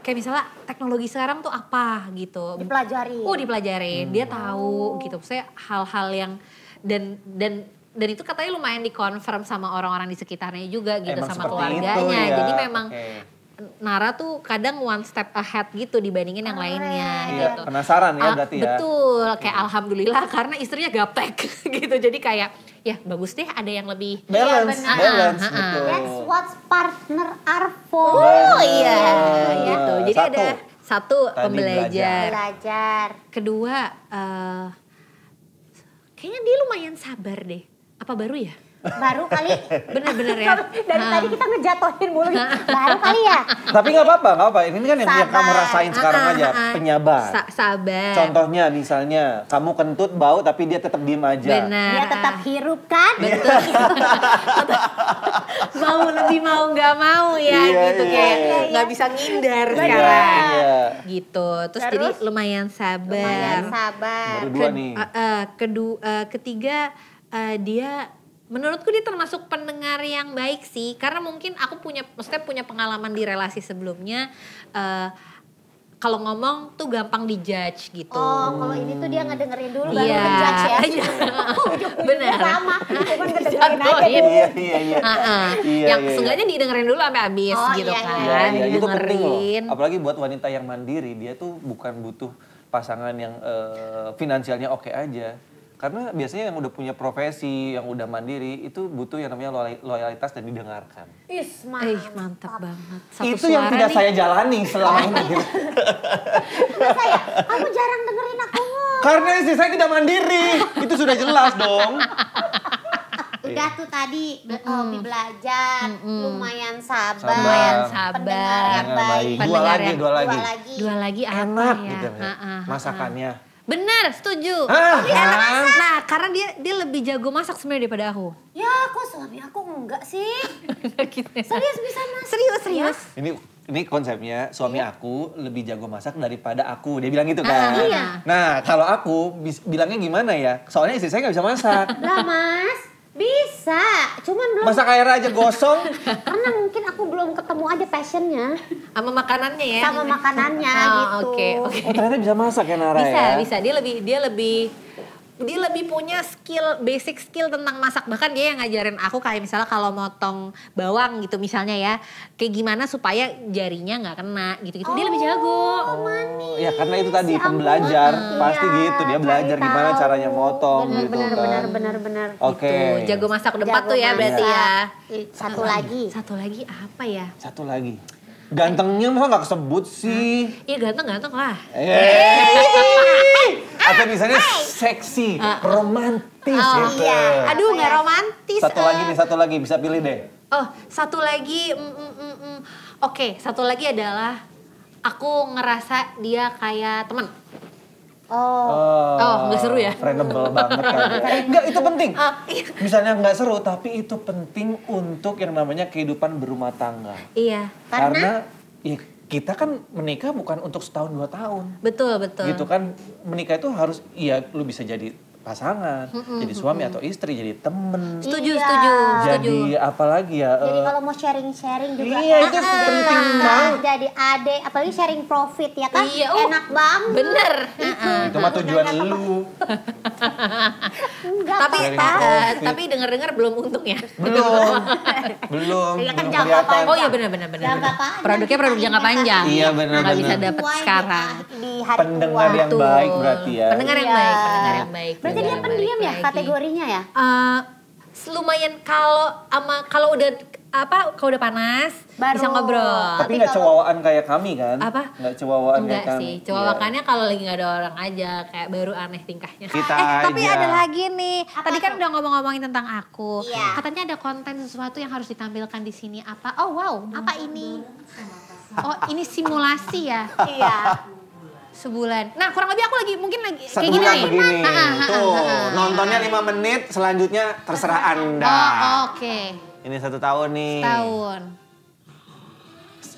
kayak misalnya teknologi sekarang tuh apa gitu. Dipelajari. Oh dipelajari, hmm. dia tahu oh. gitu. Saya hal-hal yang dan dan dan itu katanya lumayan dikonfirm sama orang-orang di sekitarnya juga gitu Emang sama keluarganya. Itu, ya. Jadi memang okay. Nara tuh kadang one step ahead gitu dibandingin yang lainnya ah, gitu. iya, gitu. Penasaran ya ah, berarti ya. Betul, kayak hmm. alhamdulillah karena istrinya gaptek gitu. Jadi kayak ya bagus deh ada yang lebih balance, ya, balance uh, uh, uh. That's what partner are for. Oh iya. iya gitu. Jadi satu. ada satu Tadi pembelajar. Belajar. Kedua uh, kayaknya dia lumayan sabar deh. Apa baru ya? baru kali bener-bener ya dari tadi kita ngejatohin mulu baru kali ya tapi nggak apa-apa nggak apa ini kan yang, yang kamu rasain sekarang aja ah, ah, ah. penyabar Sa sabar contohnya misalnya kamu kentut bau tapi dia tetap diem aja Benar. dia tetap hirup kan betul mau lebih mau nggak mau ya iya, gitu iya, kayak iya, iya. nggak iya. Gak bisa ngindar Benar. sekarang iya. iya. gitu terus, terus jadi lumayan sabar lumayan sabar baru dua nih uh, uh, kedua uh, ketiga uh, dia menurutku dia termasuk pendengar yang baik sih karena mungkin aku punya maksudnya punya pengalaman di relasi sebelumnya uh, kalau ngomong tuh gampang dijudge gitu. Oh, kalau ini tuh dia ngedengerin dulu baru yeah. ngejudge ya. Iya. Oh, Benar. Sama, cuma kan ngedengerin aja Iya, iya, iya. Ah, ah. iya yang sengaja iya, iya. seenggaknya didengerin dulu sampai habis oh, gitu iya, kan. Iya, iya. Itu penting loh. Apalagi buat wanita yang mandiri, dia tuh bukan butuh pasangan yang uh, finansialnya oke okay aja karena biasanya yang udah punya profesi, yang udah mandiri, itu butuh yang namanya loyalitas dan didengarkan. Is, mantap. Eh, mantap banget. Satu itu yang tidak nih. saya jalani selama ini. saya, aku jarang dengerin aku Karena istri saya tidak mandiri. itu sudah jelas dong. Udah tuh tadi mm. hobi belajar, mm. lumayan sabar, lumayan sabar, pendengar yang baik. Dua, lagi, dua lagi, dua lagi, dua lagi enak ya? gitu Ha -ha. Masakannya. Benar, setuju. Ah, dia enak kan? masak. Nah, karena dia dia lebih jago masak sebenarnya daripada aku. Ya, kok suami aku enggak sih? Gitu ya. serius bisa masak. Serius, serius. Ya? Ini ini konsepnya suami iya. aku lebih jago masak daripada aku. Dia bilang gitu ah, kan. Ah, iya. Nah, kalau aku bilangnya gimana ya? Soalnya istri saya nggak bisa masak. Lah, Mas. Bisa, cuman belum. Masak air aja gosong. Karena mungkin aku belum ketemu aja passionnya. Sama makanannya ya. Sama makanannya oh, gitu. Oke, okay, okay. Oh ternyata bisa masak ya Nara bisa, ya. Bisa, bisa. Dia lebih dia lebih dia lebih punya skill basic skill tentang masak bahkan dia yang ngajarin aku kayak misalnya kalau motong bawang gitu misalnya ya kayak gimana supaya jarinya nggak kena gitu gitu oh, dia lebih oh, jago oh, manis. ya karena itu tadi si ya pembelajar iya. pasti ya, gitu dia belajar tahu. gimana caranya motong bener, gitu bener, kan benar benar benar oke okay. gitu. jago masak udah empat tuh ya berarti ya iya. satu lagi satu lagi apa ya satu lagi gantengnya masa nggak kesebut sih iya ganteng ganteng lah eh. Eh, atau misalnya Hai. seksi, uh. romantis oh, gitu. Iya. Aduh nggak iya. romantis. Satu uh. lagi eh. nih, satu lagi bisa pilih deh. Oh, satu lagi, mm, mm, mm, mm. oke, okay, satu lagi adalah aku ngerasa dia kayak teman. Oh. Oh, oh gak seru ya? Friendable banget kan? Gitu. Enggak, itu penting. Ah, iya. Misalnya nggak seru, tapi itu penting untuk yang namanya kehidupan berumah tangga. Iya, karena... karena ya, kita kan menikah bukan untuk setahun dua tahun. Betul, betul. Gitu kan menikah itu harus iya lu bisa jadi pasangan, hmm, jadi suami atau istri, jadi temen. Setuju, iya. setuju. Jadi apalagi ya. Jadi uh, kalau mau sharing-sharing juga. Iya, itu ah, penting banget. Jadi adek apalagi sharing profit ya kan? Iya, uh, enak banget. Bener. Itu, nah, itu mah tujuan lu. Enggak, tapi uh, tapi denger dengar belum untung ya. Belum. belum. Ya kan jangka panjang. Oh iya benar-benar benar. Produknya produk jangka panjang. Iya benar-benar. Gak bisa dapat sekarang. Pendengar yang baik berarti ya. Pendengar yang baik, pendengar yang iya. baik. Berarti dia pendiam ya kategorinya ya? Uh, lumayan kalau ama kalau udah apa kalau udah panas Baru. bisa ngobrol. Tapi nggak cewawaan kayak kami kan? Apa? Nggak cewawaan kayak kami. sih. Cewawakannya yeah. kalau lagi nggak ada orang aja kayak baru aneh tingkahnya. Kita eh, eh aja. tapi ada lagi nih. Apa Tadi kan aku? udah ngomong-ngomongin tentang aku. Yeah. Katanya ada konten sesuatu yang harus ditampilkan di sini apa? Oh wow, apa ini? Iya. Oh, ini simulasi ya? Iya sebulan. Nah kurang lebih aku lagi mungkin lagi Satu kayak gini nih. Begini. Ah, ah, ah, tuh nontonnya lima menit, selanjutnya terserah anda. Oh, Oke. Okay. Ini satu tahun nih. Tahun.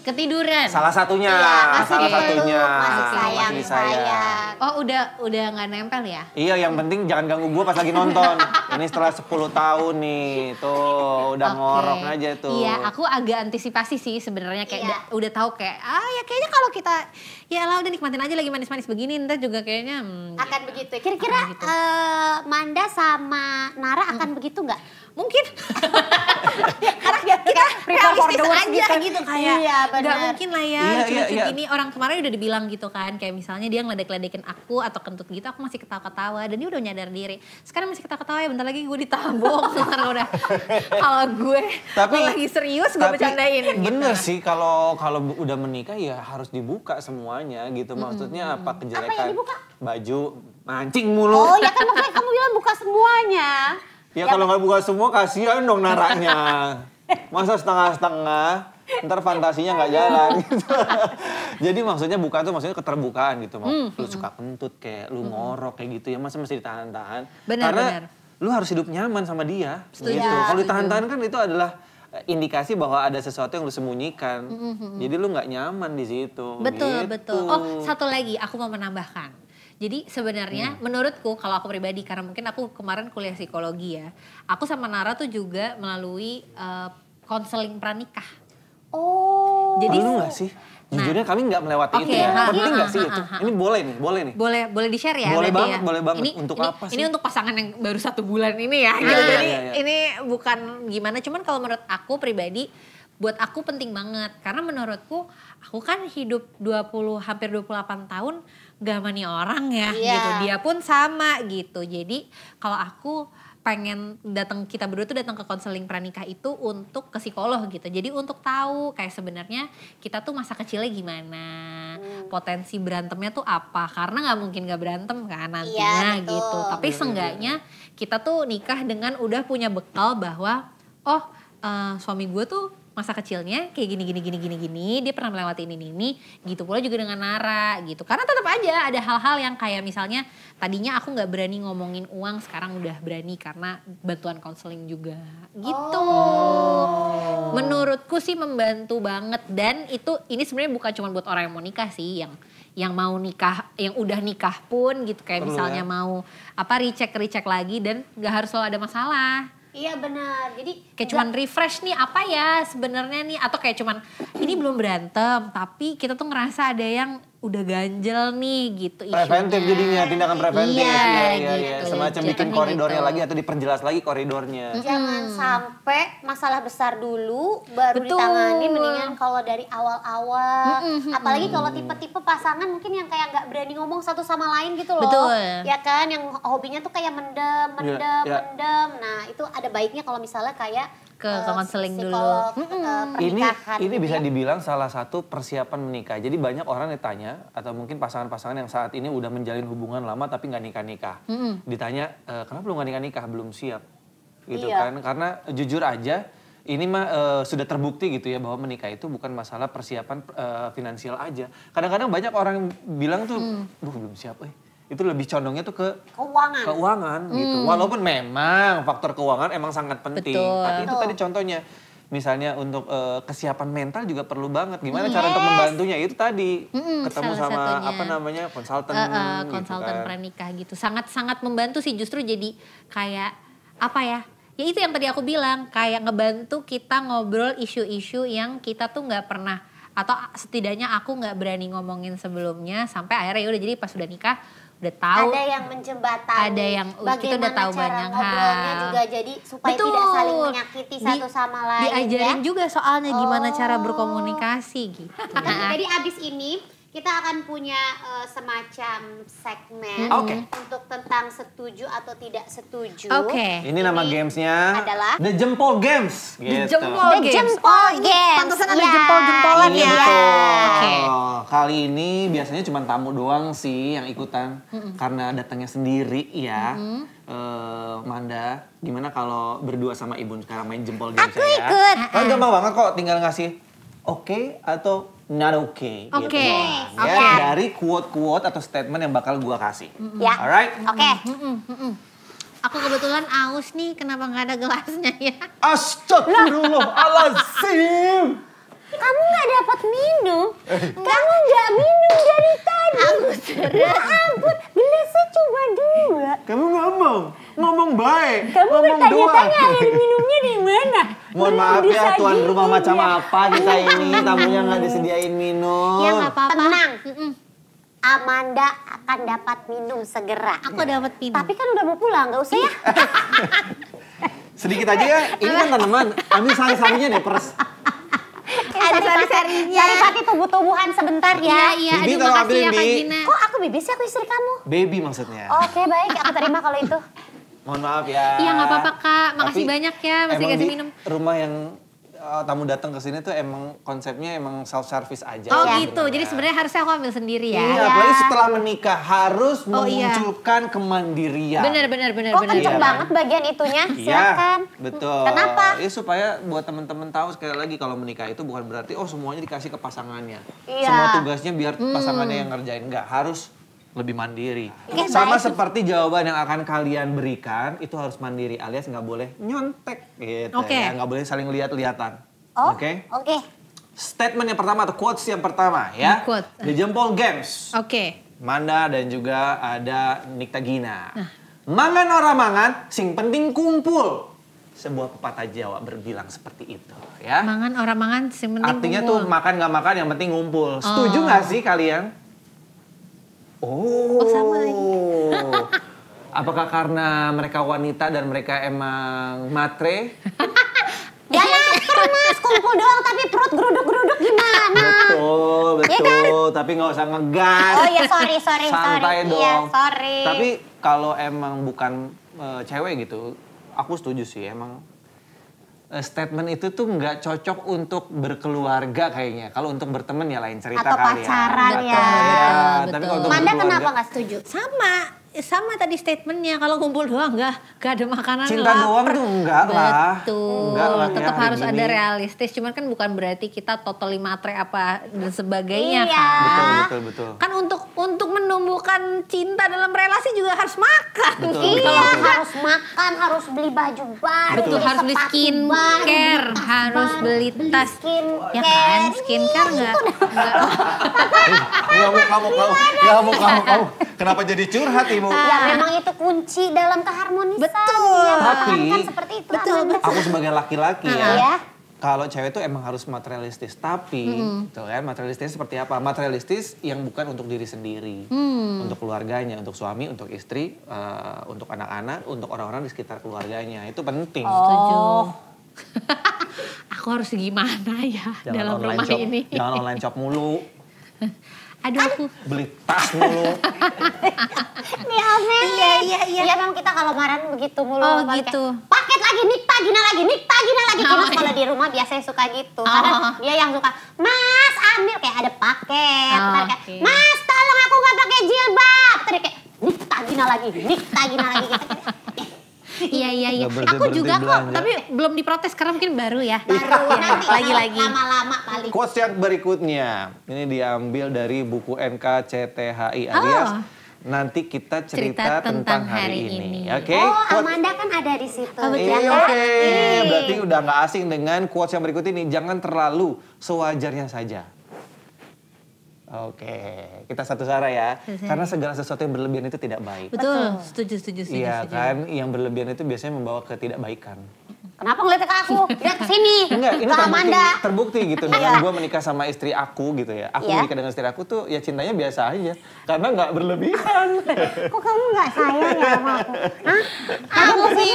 Ketiduran. Salah satunya, iya, salah satunya. Masih sayang, masih sayang. Oh udah udah nggak nempel ya? Iya yang penting jangan ganggu gue pas lagi nonton. Ini setelah 10 tahun nih, tuh udah okay. ngorok aja tuh. Iya, aku agak antisipasi sih sebenarnya kayak iya. udah, udah tahu kayak ah ya kayaknya kalau kita ya lah udah nikmatin aja lagi manis-manis begini ntar juga kayaknya hmm, akan ya, begitu kira-kira gitu. uh, Manda sama Nara akan hmm. begitu nggak mungkin karena kita realistis gitu. aja gitu, gitu kayak iya, nggak mungkin lah ya iya, iya, iya. ini orang kemarin udah dibilang gitu kan kayak misalnya dia ngeledek-ledekin aku atau kentut gitu aku masih ketawa-ketawa dan dia udah nyadar diri sekarang masih ketawa-ketawa ya bentar lagi gue ditabung karena udah kalau gue tapi lagi serius gue bercandain bener gitu. sih kalau kalau udah menikah ya harus dibuka semua semuanya gitu. Hmm. Maksudnya apa kejelekan apa baju mancing mulu. Oh ya kan makanya kamu bilang buka semuanya. Ya, ya kalau nggak buka semua kasihan dong naranya. Masa setengah-setengah ntar fantasinya nggak jalan gitu. Jadi maksudnya buka tuh maksudnya keterbukaan gitu. Hmm. lu hmm. suka kentut kayak lu hmm. ngorok kayak gitu ya masa masih ditahan-tahan. Benar, Karena benar. lu harus hidup nyaman sama dia Setuju. gitu. Kalau ditahan-tahan kan itu adalah Eh, indikasi bahwa ada sesuatu yang lu sembunyikan. Mm -hmm. Jadi lu nggak nyaman di situ. Betul, gitu. betul. Oh, satu lagi aku mau menambahkan. Jadi sebenarnya hmm. menurutku kalau aku pribadi karena mungkin aku kemarin kuliah psikologi ya. Aku sama Nara tuh juga melalui eh, konseling uh, pranikah. Oh. Jadi lu gak sih? Jujurnya nah. kami nggak melewati okay. itu ya. Penting nggak sih nah, itu? Nah, ini boleh nih, boleh nih. Boleh, boleh di share ya. Boleh banget, ya. boleh banget. Ini untuk ini, apa sih? Ini untuk pasangan yang baru satu bulan ini ya. Nah, gitu. Jadi ya, ini bukan gimana, cuman kalau menurut aku pribadi buat aku penting banget karena menurutku aku kan hidup 20 hampir 28 tahun gak mani orang ya yeah. gitu. Dia pun sama gitu. Jadi kalau aku pengen datang kita berdua tuh datang ke konseling pranikah itu untuk ke psikolog gitu. Jadi untuk tahu kayak sebenarnya kita tuh masa kecilnya gimana, hmm. potensi berantemnya tuh apa. Karena nggak mungkin nggak berantem kan iya, nantinya ya, gitu. Tapi hmm. seenggaknya kita tuh nikah dengan udah punya bekal bahwa oh uh, suami gue tuh masa kecilnya kayak gini gini gini gini gini dia pernah melewati ini ini, gitu pula juga dengan Nara gitu karena tetap aja ada hal-hal yang kayak misalnya tadinya aku nggak berani ngomongin uang sekarang udah berani karena bantuan konseling juga gitu oh. menurutku sih membantu banget dan itu ini sebenarnya bukan cuma buat orang yang mau nikah sih yang yang mau nikah, yang udah nikah pun gitu kayak Perlu misalnya ya? mau apa recheck recheck lagi dan nggak harus lo ada masalah. Iya benar. Jadi kayak cuman refresh nih apa ya sebenarnya nih atau kayak cuman ini belum berantem tapi kita tuh ngerasa ada yang udah ganjel nih gitu preventif ya. jadinya tindakan preventif iya, ya, iya. gitu. ya. semacam jangan bikin koridornya gitu. lagi atau diperjelas lagi koridornya jangan hmm. sampai masalah besar dulu baru Betul. ditangani mendingan kalau dari awal-awal hmm, apalagi kalau tipe-tipe pasangan mungkin yang kayak nggak berani ngomong satu sama lain gitu loh Betul. ya kan yang hobinya tuh kayak mendem iya, mendem ya, ya. mendem nah itu ada baiknya kalau misalnya kayak ke uh, konseling dulu. Uh, Ini ini bisa dibilang salah satu persiapan menikah. Jadi banyak orang yang ditanya atau mungkin pasangan-pasangan yang saat ini udah menjalin hubungan lama tapi nggak nikah-nikah. Mm -mm. Ditanya e, kenapa belum nggak nikah-nikah, belum siap. Gitu iya. kan? Karena jujur aja ini mah e, sudah terbukti gitu ya bahwa menikah itu bukan masalah persiapan e, finansial aja. Kadang-kadang banyak orang bilang tuh, mm. belum siap, eh itu lebih condongnya tuh ke keuangan, keuangan hmm. gitu. Walaupun memang faktor keuangan emang sangat penting, Betul. tapi itu tadi contohnya misalnya untuk uh, kesiapan mental juga perlu banget. Gimana yes. cara untuk membantunya? Itu tadi mm, ketemu sama satunya. apa namanya konsultan, uh, uh, konsultan gitu kan. pernikah gitu. Sangat sangat membantu sih justru jadi kayak apa ya? Ya itu yang tadi aku bilang kayak ngebantu kita ngobrol isu-isu yang kita tuh nggak pernah atau setidaknya aku nggak berani ngomongin sebelumnya sampai akhirnya ya udah jadi pas udah nikah udah tahu ada yang menjembatani ada yang uh, kita udah tahu cara banyak hal juga jadi supaya Betul. tidak saling menyakiti Di, satu sama lain diajarin ya? juga soalnya oh. gimana cara oh. berkomunikasi gitu nah, jadi abis ini kita akan punya uh, semacam segmen hmm. okay. untuk tentang setuju atau tidak setuju. Oke. Okay. Ini, nama gamesnya adalah The Jempol Games. Gitu. The Jempol The Games. Jempol oh, Games. Pantesan yeah. ada ya. jempol-jempolan ya. Oke. Okay. Kali ini biasanya cuma tamu doang sih yang ikutan -hmm. karena datangnya sendiri ya. Mm -hmm. uh, Manda, gimana kalau berdua sama Ibu sekarang main jempol games Aku ya? Aku ikut. Kan gampang banget kok tinggal ngasih oke okay atau not okay. Gitu. Oke. Okay. Nah, gitu okay. Ya, dari quote-quote atau statement yang bakal gua kasih. Mm -hmm. Ya. Alright? Oke. Okay. Mm -hmm. Mm -hmm. Aku kebetulan aus nih, kenapa nggak ada gelasnya ya? Astagfirullahaladzim! Kamu nggak dapat minum? Eh. Kamu nggak minum dari tadi? Aku serius. Ya ampun, kamu ngomong, ngomong baik. Kamu bertanya-tanya air minumnya di mana? Mohon maaf ya tuan rumah ya. macam apa kita ini tamunya nggak disediain minum. Ya apa-apa. Tenang. Amanda akan dapat minum segera. Aku dapat minum. Tapi kan udah mau pulang, nggak usah ya. Sedikit aja ya. Ini kan teman Ambil sari-sarinya deh, pers ada sari-sarinya. pati tubuh-tubuhan sebentar ya. Iya, iya. Bibi Aduh, tolong ambil ya, Bibi. Kok aku Bibi sih? Aku istri kamu. Baby maksudnya. Oke, okay, baik. Aku terima kalau itu. Mohon maaf ya. Iya, nggak apa-apa, Kak. Makasih Tapi, banyak ya. Masih kasih minum. rumah yang uh, tamu datang ke sini tuh emang konsepnya emang self service aja. Oh iya, gitu. Jadi sebenarnya harusnya aku ambil sendiri ya. Iya, ya. setelah menikah harus oh, iya. memunculkan iya. kemandirian. Bener bener bener oh, kenceng iya, banget bagian itunya. Iya, Silakan. Iya, betul. Kenapa? Ya supaya buat teman-teman tahu sekali lagi kalau menikah itu bukan berarti oh semuanya dikasih ke pasangannya. Iya. Semua tugasnya biar hmm. pasangannya yang ngerjain enggak. Harus lebih mandiri. Okay, Sama nice. seperti jawaban yang akan kalian berikan itu harus mandiri alias nggak boleh nyontek gitu okay. ya, nggak boleh saling lihat-lihatan. Oke. Oh, Oke. Okay? Okay. Statement yang pertama atau quotes yang pertama ya. Quote. Di Jempol Games. Oke. Okay. Manda dan juga ada Nikta Gina. Nah. Mangan orang mangan, sing penting kumpul sebuah pepatah Jawa berbilang seperti itu ya. Mangan orang mangan sing penting Artinya kumpul. tuh makan nggak makan yang penting ngumpul. Oh. Setuju nggak oh. sih kalian? Oh. Oh sama. Apakah karena mereka wanita dan mereka emang matre? ya lapar mas, kumpul doang tapi perut geruduk-geruduk gimana? Betul, iya betul. Ya kan? Tapi nggak usah ngegas. Oh iya sorry, sorry, Santai sorry. dong. Iya, sorry. Tapi kalau emang bukan e, cewek gitu, aku setuju sih emang Eh, statement itu tuh nggak cocok untuk berkeluarga kayaknya. Kalau untuk berteman ya lain cerita Atau kali ya. pacaran ya. ya. Betul. Tapi kalau untuk Manda kenapa nggak setuju? Sama Eh, sama tadi statementnya kalau ngumpul doang nggak nggak ada makanan cinta lapar. doang tuh enggak betul. lah betul tetap ya, harus gini. ada realistis cuman kan bukan berarti kita total lima apa dan sebagainya iya. kan betul betul betul kan untuk untuk menumbuhkan cinta dalam relasi juga harus makan betul, iya betul, harus makan harus beli baju baru betul harus beli skin care harus beli tas skin ya kan skincare iya, nggak gitu eh, nggak mau kamu kamu iya, iya. kamu kamu kenapa jadi curhat ibu dirimu. Ya iya, iya. memang itu kunci dalam keharmonisan. Betul. Ya, Tapi kan seperti itu. Betul, betul. Aku sebagai laki-laki ya. ya. Kalau cewek itu emang harus materialistis, tapi mm. tuh gitu kan materialistis seperti apa? Materialistis yang bukan untuk diri sendiri, mm. untuk keluarganya, untuk suami, untuk istri, uh, untuk anak-anak, untuk orang-orang di sekitar keluarganya itu penting. Oh. oh. aku harus gimana ya jangan dalam rumah shop, ini? Jangan online shop mulu. Aduh, beli tas mulu. Amel. Iya, iya, iya. Iya memang kita kalau marah begitu mulu. Oh, gitu. Paket lagi nikta Gina lagi, nikta Gina lagi. Oh, iya. kalau di rumah biasanya suka gitu. Oh. Karena dia yang suka, "Mas, ambil kayak ada paket." Oh, kayak, okay. "Mas, tolong aku nggak pakai jilbab." Terus kayak, "Nikta Gina lagi, nikta Gina lagi." Gitu. Iya iya iya. Aku juga kok, belanja. tapi belum diprotes karena mungkin baru ya. Baru ya. nanti lagi-lagi. Lama-lama paling. Quotes yang berikutnya ini diambil dari buku NKCTHI oh. alias Nanti kita cerita, cerita tentang, tentang hari, hari ini. ini. Oke. Okay? Oh, Amanda kan ada di situ. Oh, Iya, Oke. Okay. Iya. Berarti udah nggak asing dengan quotes yang berikut ini. Jangan terlalu sewajarnya saja. Oke, okay. kita satu sara ya. Mm-hmm. Karena segala sesuatu yang berlebihan itu tidak baik. Betul, setuju, setuju, setuju. Iya kan, yang berlebihan itu biasanya membawa ketidakbaikan. Kenapa ngeliatnya ke aku? Lihat ke sini. Enggak, ini ke terbukti, kan terbukti gitu iya. dengan gue menikah sama istri aku gitu ya. Aku yeah. menikah dengan istri aku tuh ya cintanya biasa aja. Karena nggak berlebihan. Kok kamu nggak sayang ya sama aku? Hah? Kamu sih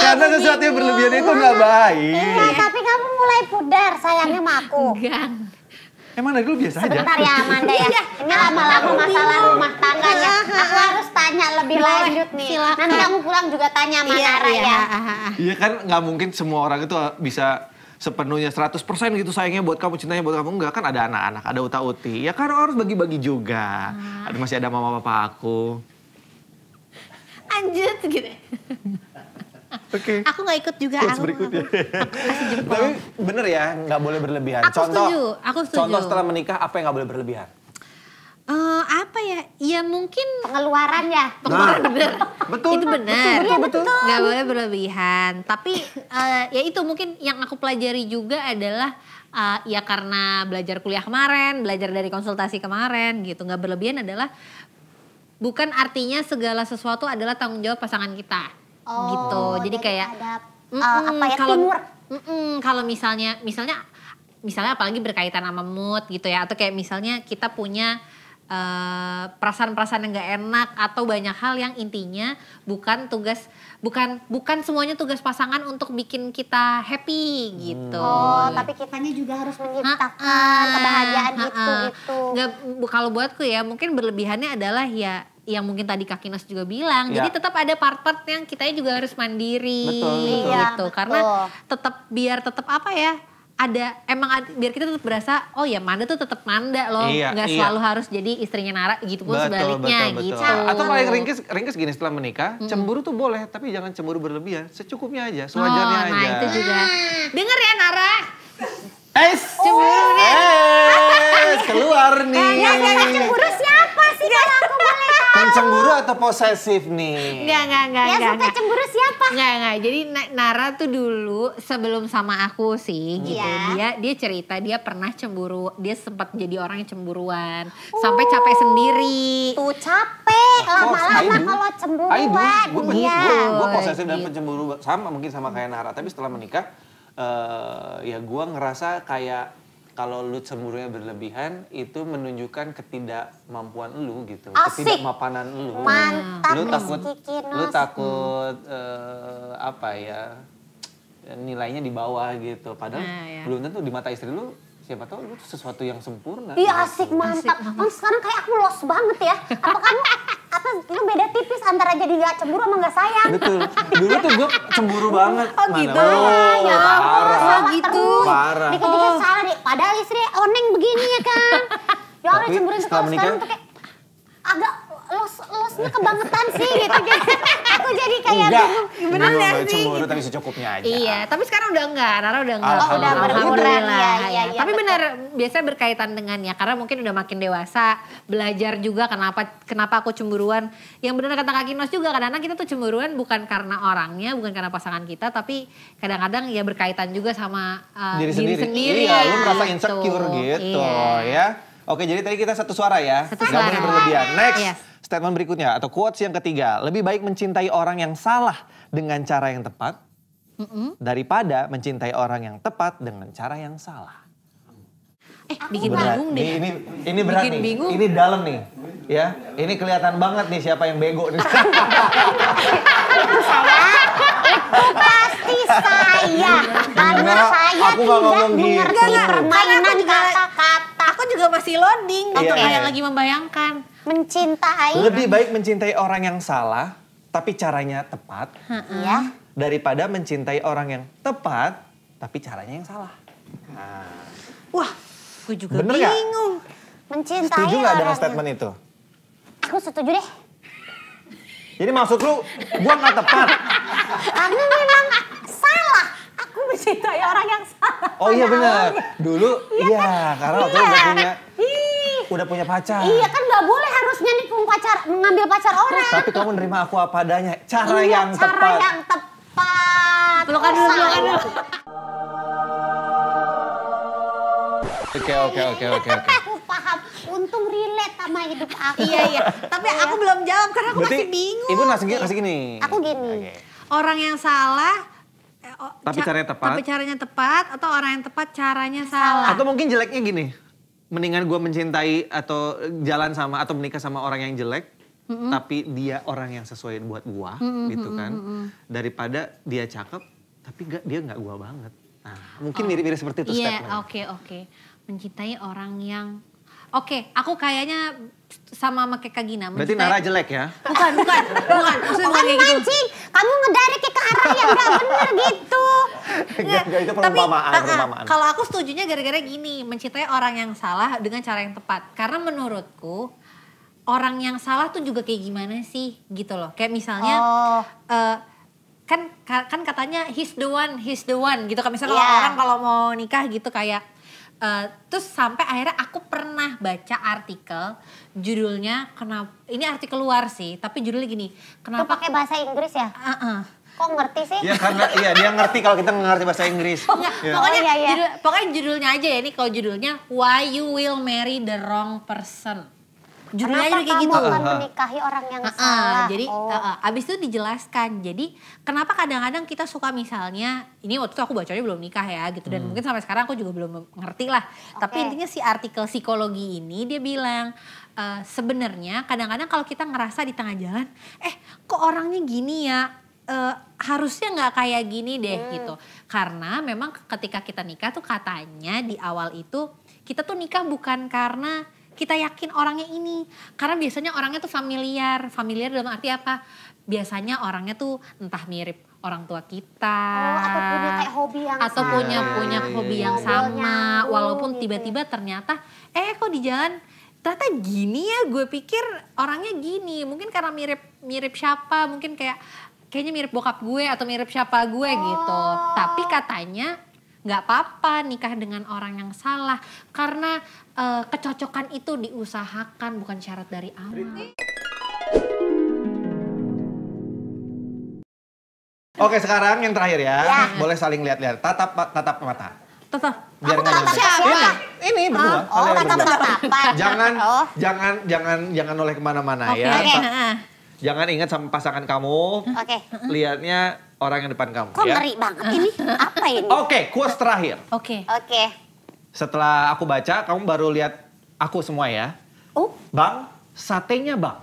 Karena sesuatu yang berlebihan itu nggak baik. Iya, tapi kamu mulai pudar sayangnya sama aku. Enggak. Emang dari dulu biasa Sebentar aja. Sebentar ya Amanda ya. Iya. Ini lama-lama masalah rumah tangganya. Aku harus tanya lebih lanjut nih. Silakan. Nanti kamu pulang juga tanya sama iya, Nara iya. ya. Iya kan gak mungkin semua orang itu bisa sepenuhnya 100% gitu sayangnya buat kamu, cintanya buat kamu. Enggak kan ada anak-anak, ada uta-uti. Ya kan harus bagi-bagi juga. Ah. Ada masih ada mama papa aku. Lanjut gitu. Oke. Okay. Aku nggak ikut juga. Terus aku, berikutnya. Aku, aku Tapi bener ya, nggak boleh berlebihan. Aku contoh, setuju. Aku setuju. Contoh setelah menikah apa yang nggak boleh berlebihan? Uh, apa ya? Ya mungkin pengeluaran ya. Pengeluaran nah, bener. Betul. Itu benar. Betul, betul, iya, betul. Gak boleh berlebihan. Tapi uh, ya itu mungkin yang aku pelajari juga adalah uh, ya karena belajar kuliah kemarin, belajar dari konsultasi kemarin gitu. Gak berlebihan adalah bukan artinya segala sesuatu adalah tanggung jawab pasangan kita Gitu. oh, gitu jadi kayak ada, mm, uh, apa ya kalau, timur mm, mm, kalau misalnya misalnya misalnya apalagi berkaitan sama mood gitu ya atau kayak misalnya kita punya Eh, perasaan-perasaan uh, yang gak enak atau banyak hal yang intinya bukan tugas bukan bukan semuanya tugas pasangan untuk bikin kita happy gitu. Oh, tapi kitanya juga harus menciptakan kebahagiaan ha -ha. itu gitu. Gak, kalau buatku ya mungkin berlebihannya adalah ya yang mungkin tadi Kak Kinas juga bilang. Ya. Jadi tetap ada part-part yang kita juga harus mandiri betul, gitu. Iya, betul. Karena tetap biar tetap apa ya? ada emang ada, biar kita tetap berasa oh ya Manda tuh tetap Manda loh iya, nggak iya. selalu harus jadi istrinya Nara gitu pun betul, sebaliknya betul, betul. gitu atau paling ringkes ringkes gini setelah menikah mm -hmm. cemburu tuh boleh tapi jangan cemburu berlebihan secukupnya aja sewajarnya oh, nah, aja itu juga denger ya Nara es cemburu oh. es keluar nah, nih yang cemburu siapa sih kalau aku boleh Kan cemburu atau posesif nih? Enggak, enggak, enggak. Ya suka sampai cemburu siapa? Enggak, enggak. Jadi Nara tuh dulu sebelum sama aku sih gitu. Yeah. Dia dia cerita dia pernah cemburu. Dia sempat jadi orang yang cemburuan. Uh, sampai oh. capek sendiri. Tuh capek. Oh, Lama-lama kalau cemburuan. Gue iya. gue posesif dan gitu. pencemburu. Sama mungkin sama kayak Nara. Tapi setelah menikah, uh, ya gue ngerasa kayak kalau lu cemburunya berlebihan itu menunjukkan ketidakmampuan lu gitu, Asik. ketidakmapanan lu. Mantap. Lu takut lu takut hmm. uh, apa ya? nilainya di bawah gitu. Padahal nah, ya. belum tentu di mata istri lu siapa tahu lu tuh sesuatu yang sempurna. Iya gitu. asik gitu. mantap. Asik. Om sekarang kayak aku los banget ya. Apa kamu apa lu beda tipis antara jadi gak cemburu sama gak sayang? Betul. Dulu tuh gue cemburu banget. Oh Mana? gitu. Oh, ya, parah. Oh, gitu. Parah. Dikit-dikit oh. salah, Padahal istri oning begini ya kan. ya Allah cemburu sekarang tuh kayak agak lu kebangetan sih gitu. aku jadi kayak enggak. bingung. Bener enggak sih? Cemburu tapi secukupnya aja. Iya, tapi sekarang udah enggak. Rara udah enggak. Oh, udah berkurang ya, ya, ya. Tapi benar biasanya berkaitan dengan ya karena mungkin udah makin dewasa, belajar juga kenapa kenapa aku cemburuan. Yang benar kata Kak Kinos juga kadang-kadang kita tuh cemburuan bukan karena orangnya, bukan karena pasangan kita, tapi kadang-kadang ya berkaitan juga sama uh, diri, diri sendiri. sendiri. Iya, ya, lu merasa insecure gitu, gitu iya. ya. Oke, jadi tadi kita satu suara ya. Satu Gak suara. boleh berlebihan. Iya. Next. Yes. Statement berikutnya atau quotes yang ketiga, lebih baik mencintai orang yang salah dengan cara yang tepat mm -mm. daripada mencintai orang yang tepat dengan cara yang salah. Eh, bikin berat. bingung deh. Ini, ini, ini berat bikin nih. Bingung. Ini dalam nih. Ya, ini kelihatan banget nih siapa yang bego nih. Pasti saya. Karena saya aku tidak gitu. mengerti permainan kata-kata. Aku juga masih loading. Waktu yeah. yang lagi membayangkan mencintai lebih baik mencintai orang yang salah tapi caranya tepat ya daripada mencintai orang yang tepat tapi caranya yang salah nah. wah gue juga Bener bingung gak? mencintai setuju gak dengan statement itu aku setuju deh jadi maksud lu gua nggak tepat Aku memang salah mencintai orang yang salah. Oh iya benar. Dulu iya, iya, kan? karena waktu iya. udah punya Ih. udah punya pacar. Iya kan nggak boleh harusnya nih pacar mengambil pacar orang. Tapi kamu nerima aku apa adanya, cara iya, yang cara tepat. Cara yang tepat. Pelukan dulu, pelukan dulu. Oke oke oke oke oke. Aku paham. Untung relate sama hidup aku. iya iya. Tapi aku iya. belum jawab karena aku Berarti, masih bingung. Ibu ngasih gini. Aku gini. Okay. Orang yang salah tapi caranya tepat. Tapi caranya tepat atau orang yang tepat caranya salah. Atau mungkin jeleknya gini, mendingan gue mencintai atau jalan sama atau menikah sama orang yang jelek, mm -hmm. tapi dia orang yang sesuai buat gue, mm -hmm. gitu kan. Mm -hmm. Daripada dia cakep, tapi gak, dia nggak gue banget. Nah, mungkin oh. mirip-mirip oh. seperti itu. Iya, oke oke. Mencintai orang yang Oke, aku kayaknya sama sama kagina. Gina. Berarti Nara jelek ya? Bukan, bukan, bukan. Maksudnya bukan kayak gitu. kamu ngedirect ke arah yang gak bener gitu. Gak, gak itu Tapi, ah, ah, Kalau aku setujunya gara-gara gini, mencintai orang yang salah dengan cara yang tepat. Karena menurutku, orang yang salah tuh juga kayak gimana sih gitu loh. Kayak misalnya, oh. uh, kan kan katanya he's the one, he's the one gitu. Kan misalnya yeah. orang kalau mau nikah gitu kayak Uh, terus sampai akhirnya aku pernah baca artikel judulnya kenapa ini artikel luar sih tapi judulnya gini kenapa Itu pakai bahasa Inggris ya uh -uh. kok ngerti sih ya karena iya dia ngerti kalau kita ngerti bahasa Inggris iya. oh, ya. pokoknya oh, iya, iya. Judul, pokoknya judulnya aja ya ini kalau judulnya why you will marry the wrong person judulnya kayak kayak gitu. Kenapa menikahi orang yang uh -uh. salah? Jadi oh. uh -uh. abis itu dijelaskan. Jadi kenapa kadang-kadang kita suka misalnya ini waktu itu aku bacanya belum nikah ya gitu dan hmm. mungkin sampai sekarang aku juga belum ngerti lah. Okay. Tapi intinya si artikel psikologi ini dia bilang uh, sebenarnya kadang-kadang kalau kita ngerasa di tengah jalan, eh kok orangnya gini ya? Uh, harusnya nggak kayak gini deh hmm. gitu karena memang ketika kita nikah tuh katanya di awal itu kita tuh nikah bukan karena kita yakin orangnya ini. Karena biasanya orangnya tuh familiar. Familiar dalam arti apa? Biasanya orangnya tuh entah mirip orang tua kita oh, atau punya kayak hobi yang atau sama. punya punya iya, hobi iya, yang iya. sama gitu. walaupun tiba-tiba gitu. ternyata eh kok di jalan ternyata gini ya gue pikir orangnya gini mungkin karena mirip mirip siapa mungkin kayak kayaknya mirip bokap gue atau mirip siapa gue gitu. oh. gitu tapi katanya nggak apa-apa nikah dengan orang yang salah karena e, kecocokan itu diusahakan bukan syarat dari awal. Oke sekarang yang terakhir ya, ya. boleh saling lihat-lihat tatap tatap mata. Tetap. Biar Aku tatap siapa? Ini, ini berdua. Oh, oh tatap Jangan, oh. jangan, jangan, jangan oleh kemana-mana okay. ya. Okay. Jangan ingat sama pasangan kamu. Oke. Okay. Lihatnya orang yang depan kamu. Kok ya? ngeri banget ini? Apa ini? Oke, okay, kuas terakhir. Oke. Okay. Oke. Okay. Setelah aku baca, kamu baru lihat aku semua ya. Oh. Bang, satenya bang.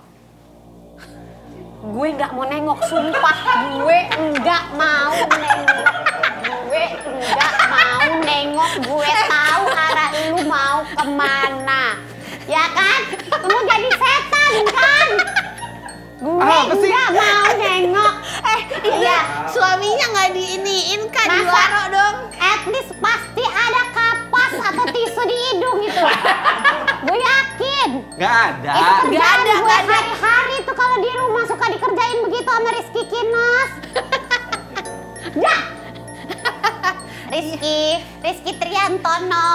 Gue nggak mau nengok, sumpah. Gue nggak mau nengok. Gue nggak mau nengok. Gue tahu arah lu mau kemana. Ya kan? Lu jadi setan kan? Gue ah, nggak mau nengok. eh, iya. iya, suaminya nggak diiniin kan masaro dong. At least pasti ada kapas atau tisu di hidung itu gue yakin. Nggak ada. Itu gak ada, gue hari-hari tuh kalau di rumah suka dikerjain begitu sama Rizky Kinos. Ya, Rizky, Rizky Triantono.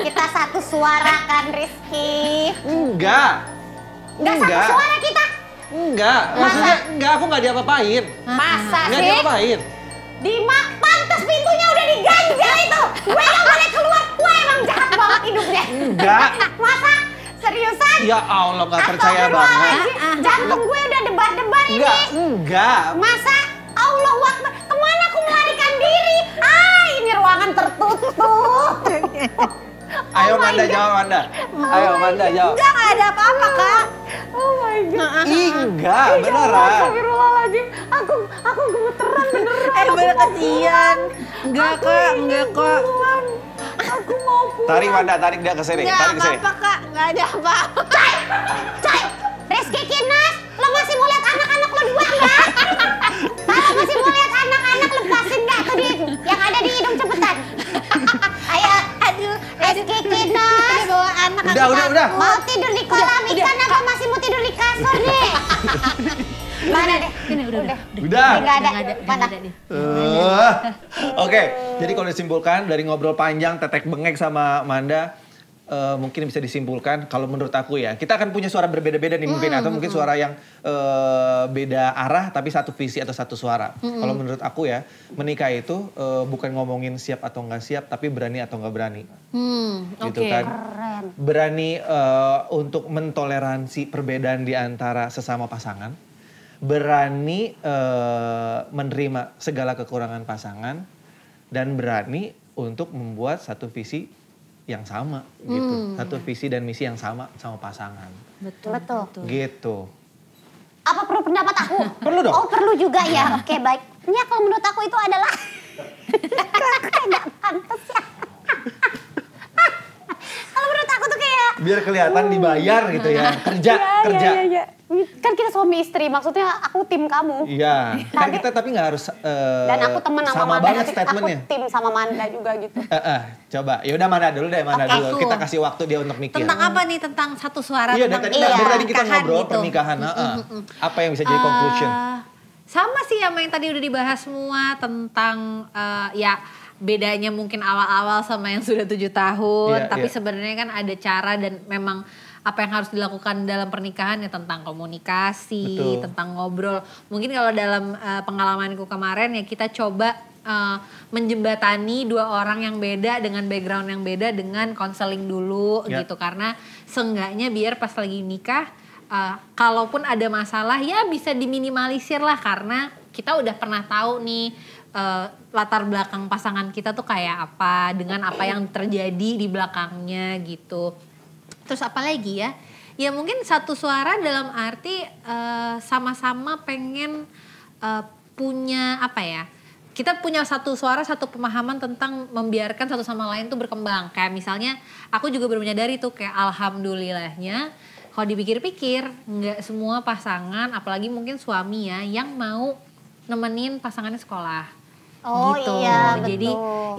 Kita satu suara kan Rizky? Enggak. Enggak satu suara kita. Enggak, maksudnya enggak, aku enggak diapa-apain. Masa enggak sih? Enggak diapa-apain. Dima, pantas pintunya udah diganjal itu. Gue yang boleh keluar, gue emang jahat banget hidupnya. Enggak. Masa? Seriusan? Ya Allah, nggak percaya banget. Lagi, ah, ah, ah. jantung gue udah debar-debar ini. Enggak, enggak. Masa? Allah waktu kemana aku melarikan diri? Ah, ini ruangan tertutup. Ayo oh Manda jawab Manda. Oh Ayo Manda jawab. Enggak, enggak ada apa-apa, Kak. Oh my god. Enggak, beneran. Astagfirullahalazim. Aku aku gemeteran beneran. Eh, bener kasihan. Enggak, Kak, enggak, kok. Aku mau pulang. Tarik Manda, tarik dia ke sini. Tarik ke sini. Enggak apa-apa, Kak. Enggak ada apa-apa. Cai. Coy! Rizky Kinas, lo masih mau lihat anak-anak lo dua enggak? Kalau masih mau lihat anak-anak lepasin enggak tuh di yang ada di hidung cepetan. SG kita bawa anak udah, aku udah, kan udah. Mau tidur di kolam udah, ikan udah. apa masih mau tidur di kasur nih? Mana deh? Ini udah, udah. Udah. ada. Mana? Eh, oke, jadi kalau disimpulkan dari ngobrol panjang tetek bengek sama Manda, uh, mungkin bisa disimpulkan kalau menurut aku ya kita akan punya suara berbeda-beda nih mm mungkin hmm, atau mungkin hmm. suara yang uh, beda arah tapi satu visi atau satu suara. Mm -hmm. Kalau menurut aku ya menikah itu uh, bukan ngomongin siap atau nggak siap tapi berani atau nggak berani. mm, gitu okay. kan. Keren. Berani uh, untuk mentoleransi perbedaan di antara sesama pasangan. Berani uh, menerima segala kekurangan pasangan dan berani untuk membuat satu visi yang sama hmm. gitu. Satu visi dan misi yang sama sama pasangan. Betul. Betul. Gitu. Apa perlu pendapat aku? perlu dong. Oh perlu juga ya. Iya. Oke okay, baik. Ya kalau menurut aku itu adalah Kayak pantas ya. kalau menurut aku tuh kayak biar kelihatan dibayar gitu ya kerja ya, kerja. Ya, ya, ya kan kita suami istri maksudnya aku tim kamu iya kan kita tapi nggak harus uh, dan aku temen sama, sama Manda banget statementnya aku tim sama Manda juga gitu uh, uh, coba ya udah mana dulu deh mana okay, dulu aku. kita kasih waktu dia untuk mikir tentang apa nih tentang satu suara iya, tentang dari tadi, iya, dari tadi kita ngobrol gitu. pernikahan uh, uh. apa yang bisa jadi uh, conclusion sama sih sama yang tadi udah dibahas semua tentang uh, ya bedanya mungkin awal-awal sama yang sudah tujuh tahun yeah, tapi yeah. sebenarnya kan ada cara dan memang apa yang harus dilakukan dalam pernikahan ya tentang komunikasi, Betul. tentang ngobrol. Mungkin kalau dalam uh, pengalamanku kemarin ya kita coba uh, menjembatani dua orang yang beda dengan background yang beda dengan konseling dulu yeah. gitu karena seenggaknya biar pas lagi nikah uh, kalaupun ada masalah ya bisa diminimalisir lah karena kita udah pernah tahu nih uh, latar belakang pasangan kita tuh kayak apa dengan apa yang terjadi di belakangnya gitu terus apa lagi ya? Ya mungkin satu suara dalam arti sama eh, sama-sama pengen uh, punya apa ya? Kita punya satu suara, satu pemahaman tentang membiarkan satu sama lain tuh berkembang. Kayak misalnya aku juga baru menyadari tuh kayak alhamdulillahnya kalau dipikir-pikir nggak semua pasangan apalagi mungkin suami ya yang mau nemenin pasangannya sekolah Oh gitu. iya betul. Jadi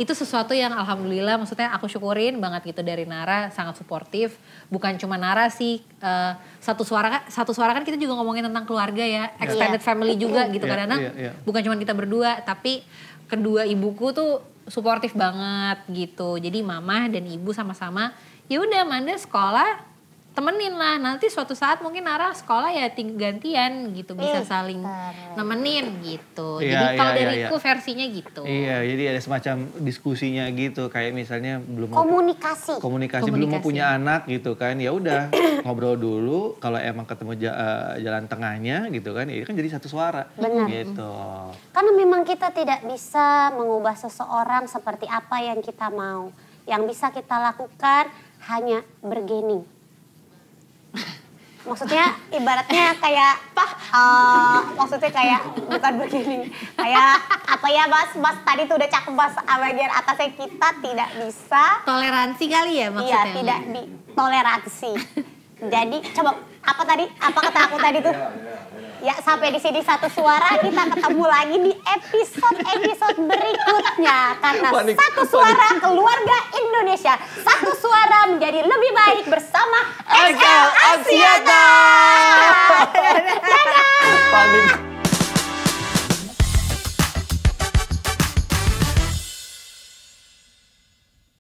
itu sesuatu yang alhamdulillah maksudnya aku syukurin banget gitu dari Nara sangat suportif. Bukan cuma Nara sih uh, satu suara kan, satu suara kan kita juga ngomongin tentang keluarga ya, iya. extended yeah. family juga iya. gitu yeah, karena yeah, yeah. bukan cuma kita berdua tapi kedua ibuku tuh suportif banget gitu. Jadi mama dan ibu sama-sama yaudah udah Manda sekolah temenin lah nanti suatu saat mungkin Nara sekolah ya ting gantian gitu bisa iya, saling nemenin gitu ya, jadi iya, kalau dari iya, dariku versinya gitu iya jadi ada semacam diskusinya gitu kayak misalnya belum komunikasi komunikasi, komunikasi belum mau punya anak gitu kan ya udah ngobrol dulu kalau emang ketemu eh, jalan tengahnya gitu kan ya kan jadi satu suara Benar. gitu karena memang kita tidak bisa mengubah seseorang seperti apa yang kita mau yang bisa kita lakukan hanya bergening maksudnya ibaratnya kayak uh, maksudnya kayak bukan begini kayak apa ya mas mas tadi tuh udah cakep mas bagian atasnya kita tidak bisa toleransi kali ya maksudnya iya tidak di toleransi jadi coba apa tadi apa kata aku tadi tuh iya, iya. Ya sampai di sini satu suara kita ketemu lagi di episode-episode berikutnya karena panik, satu suara panik. keluarga Indonesia satu suara menjadi lebih baik bersama XL Asiata. Dadah. Panik.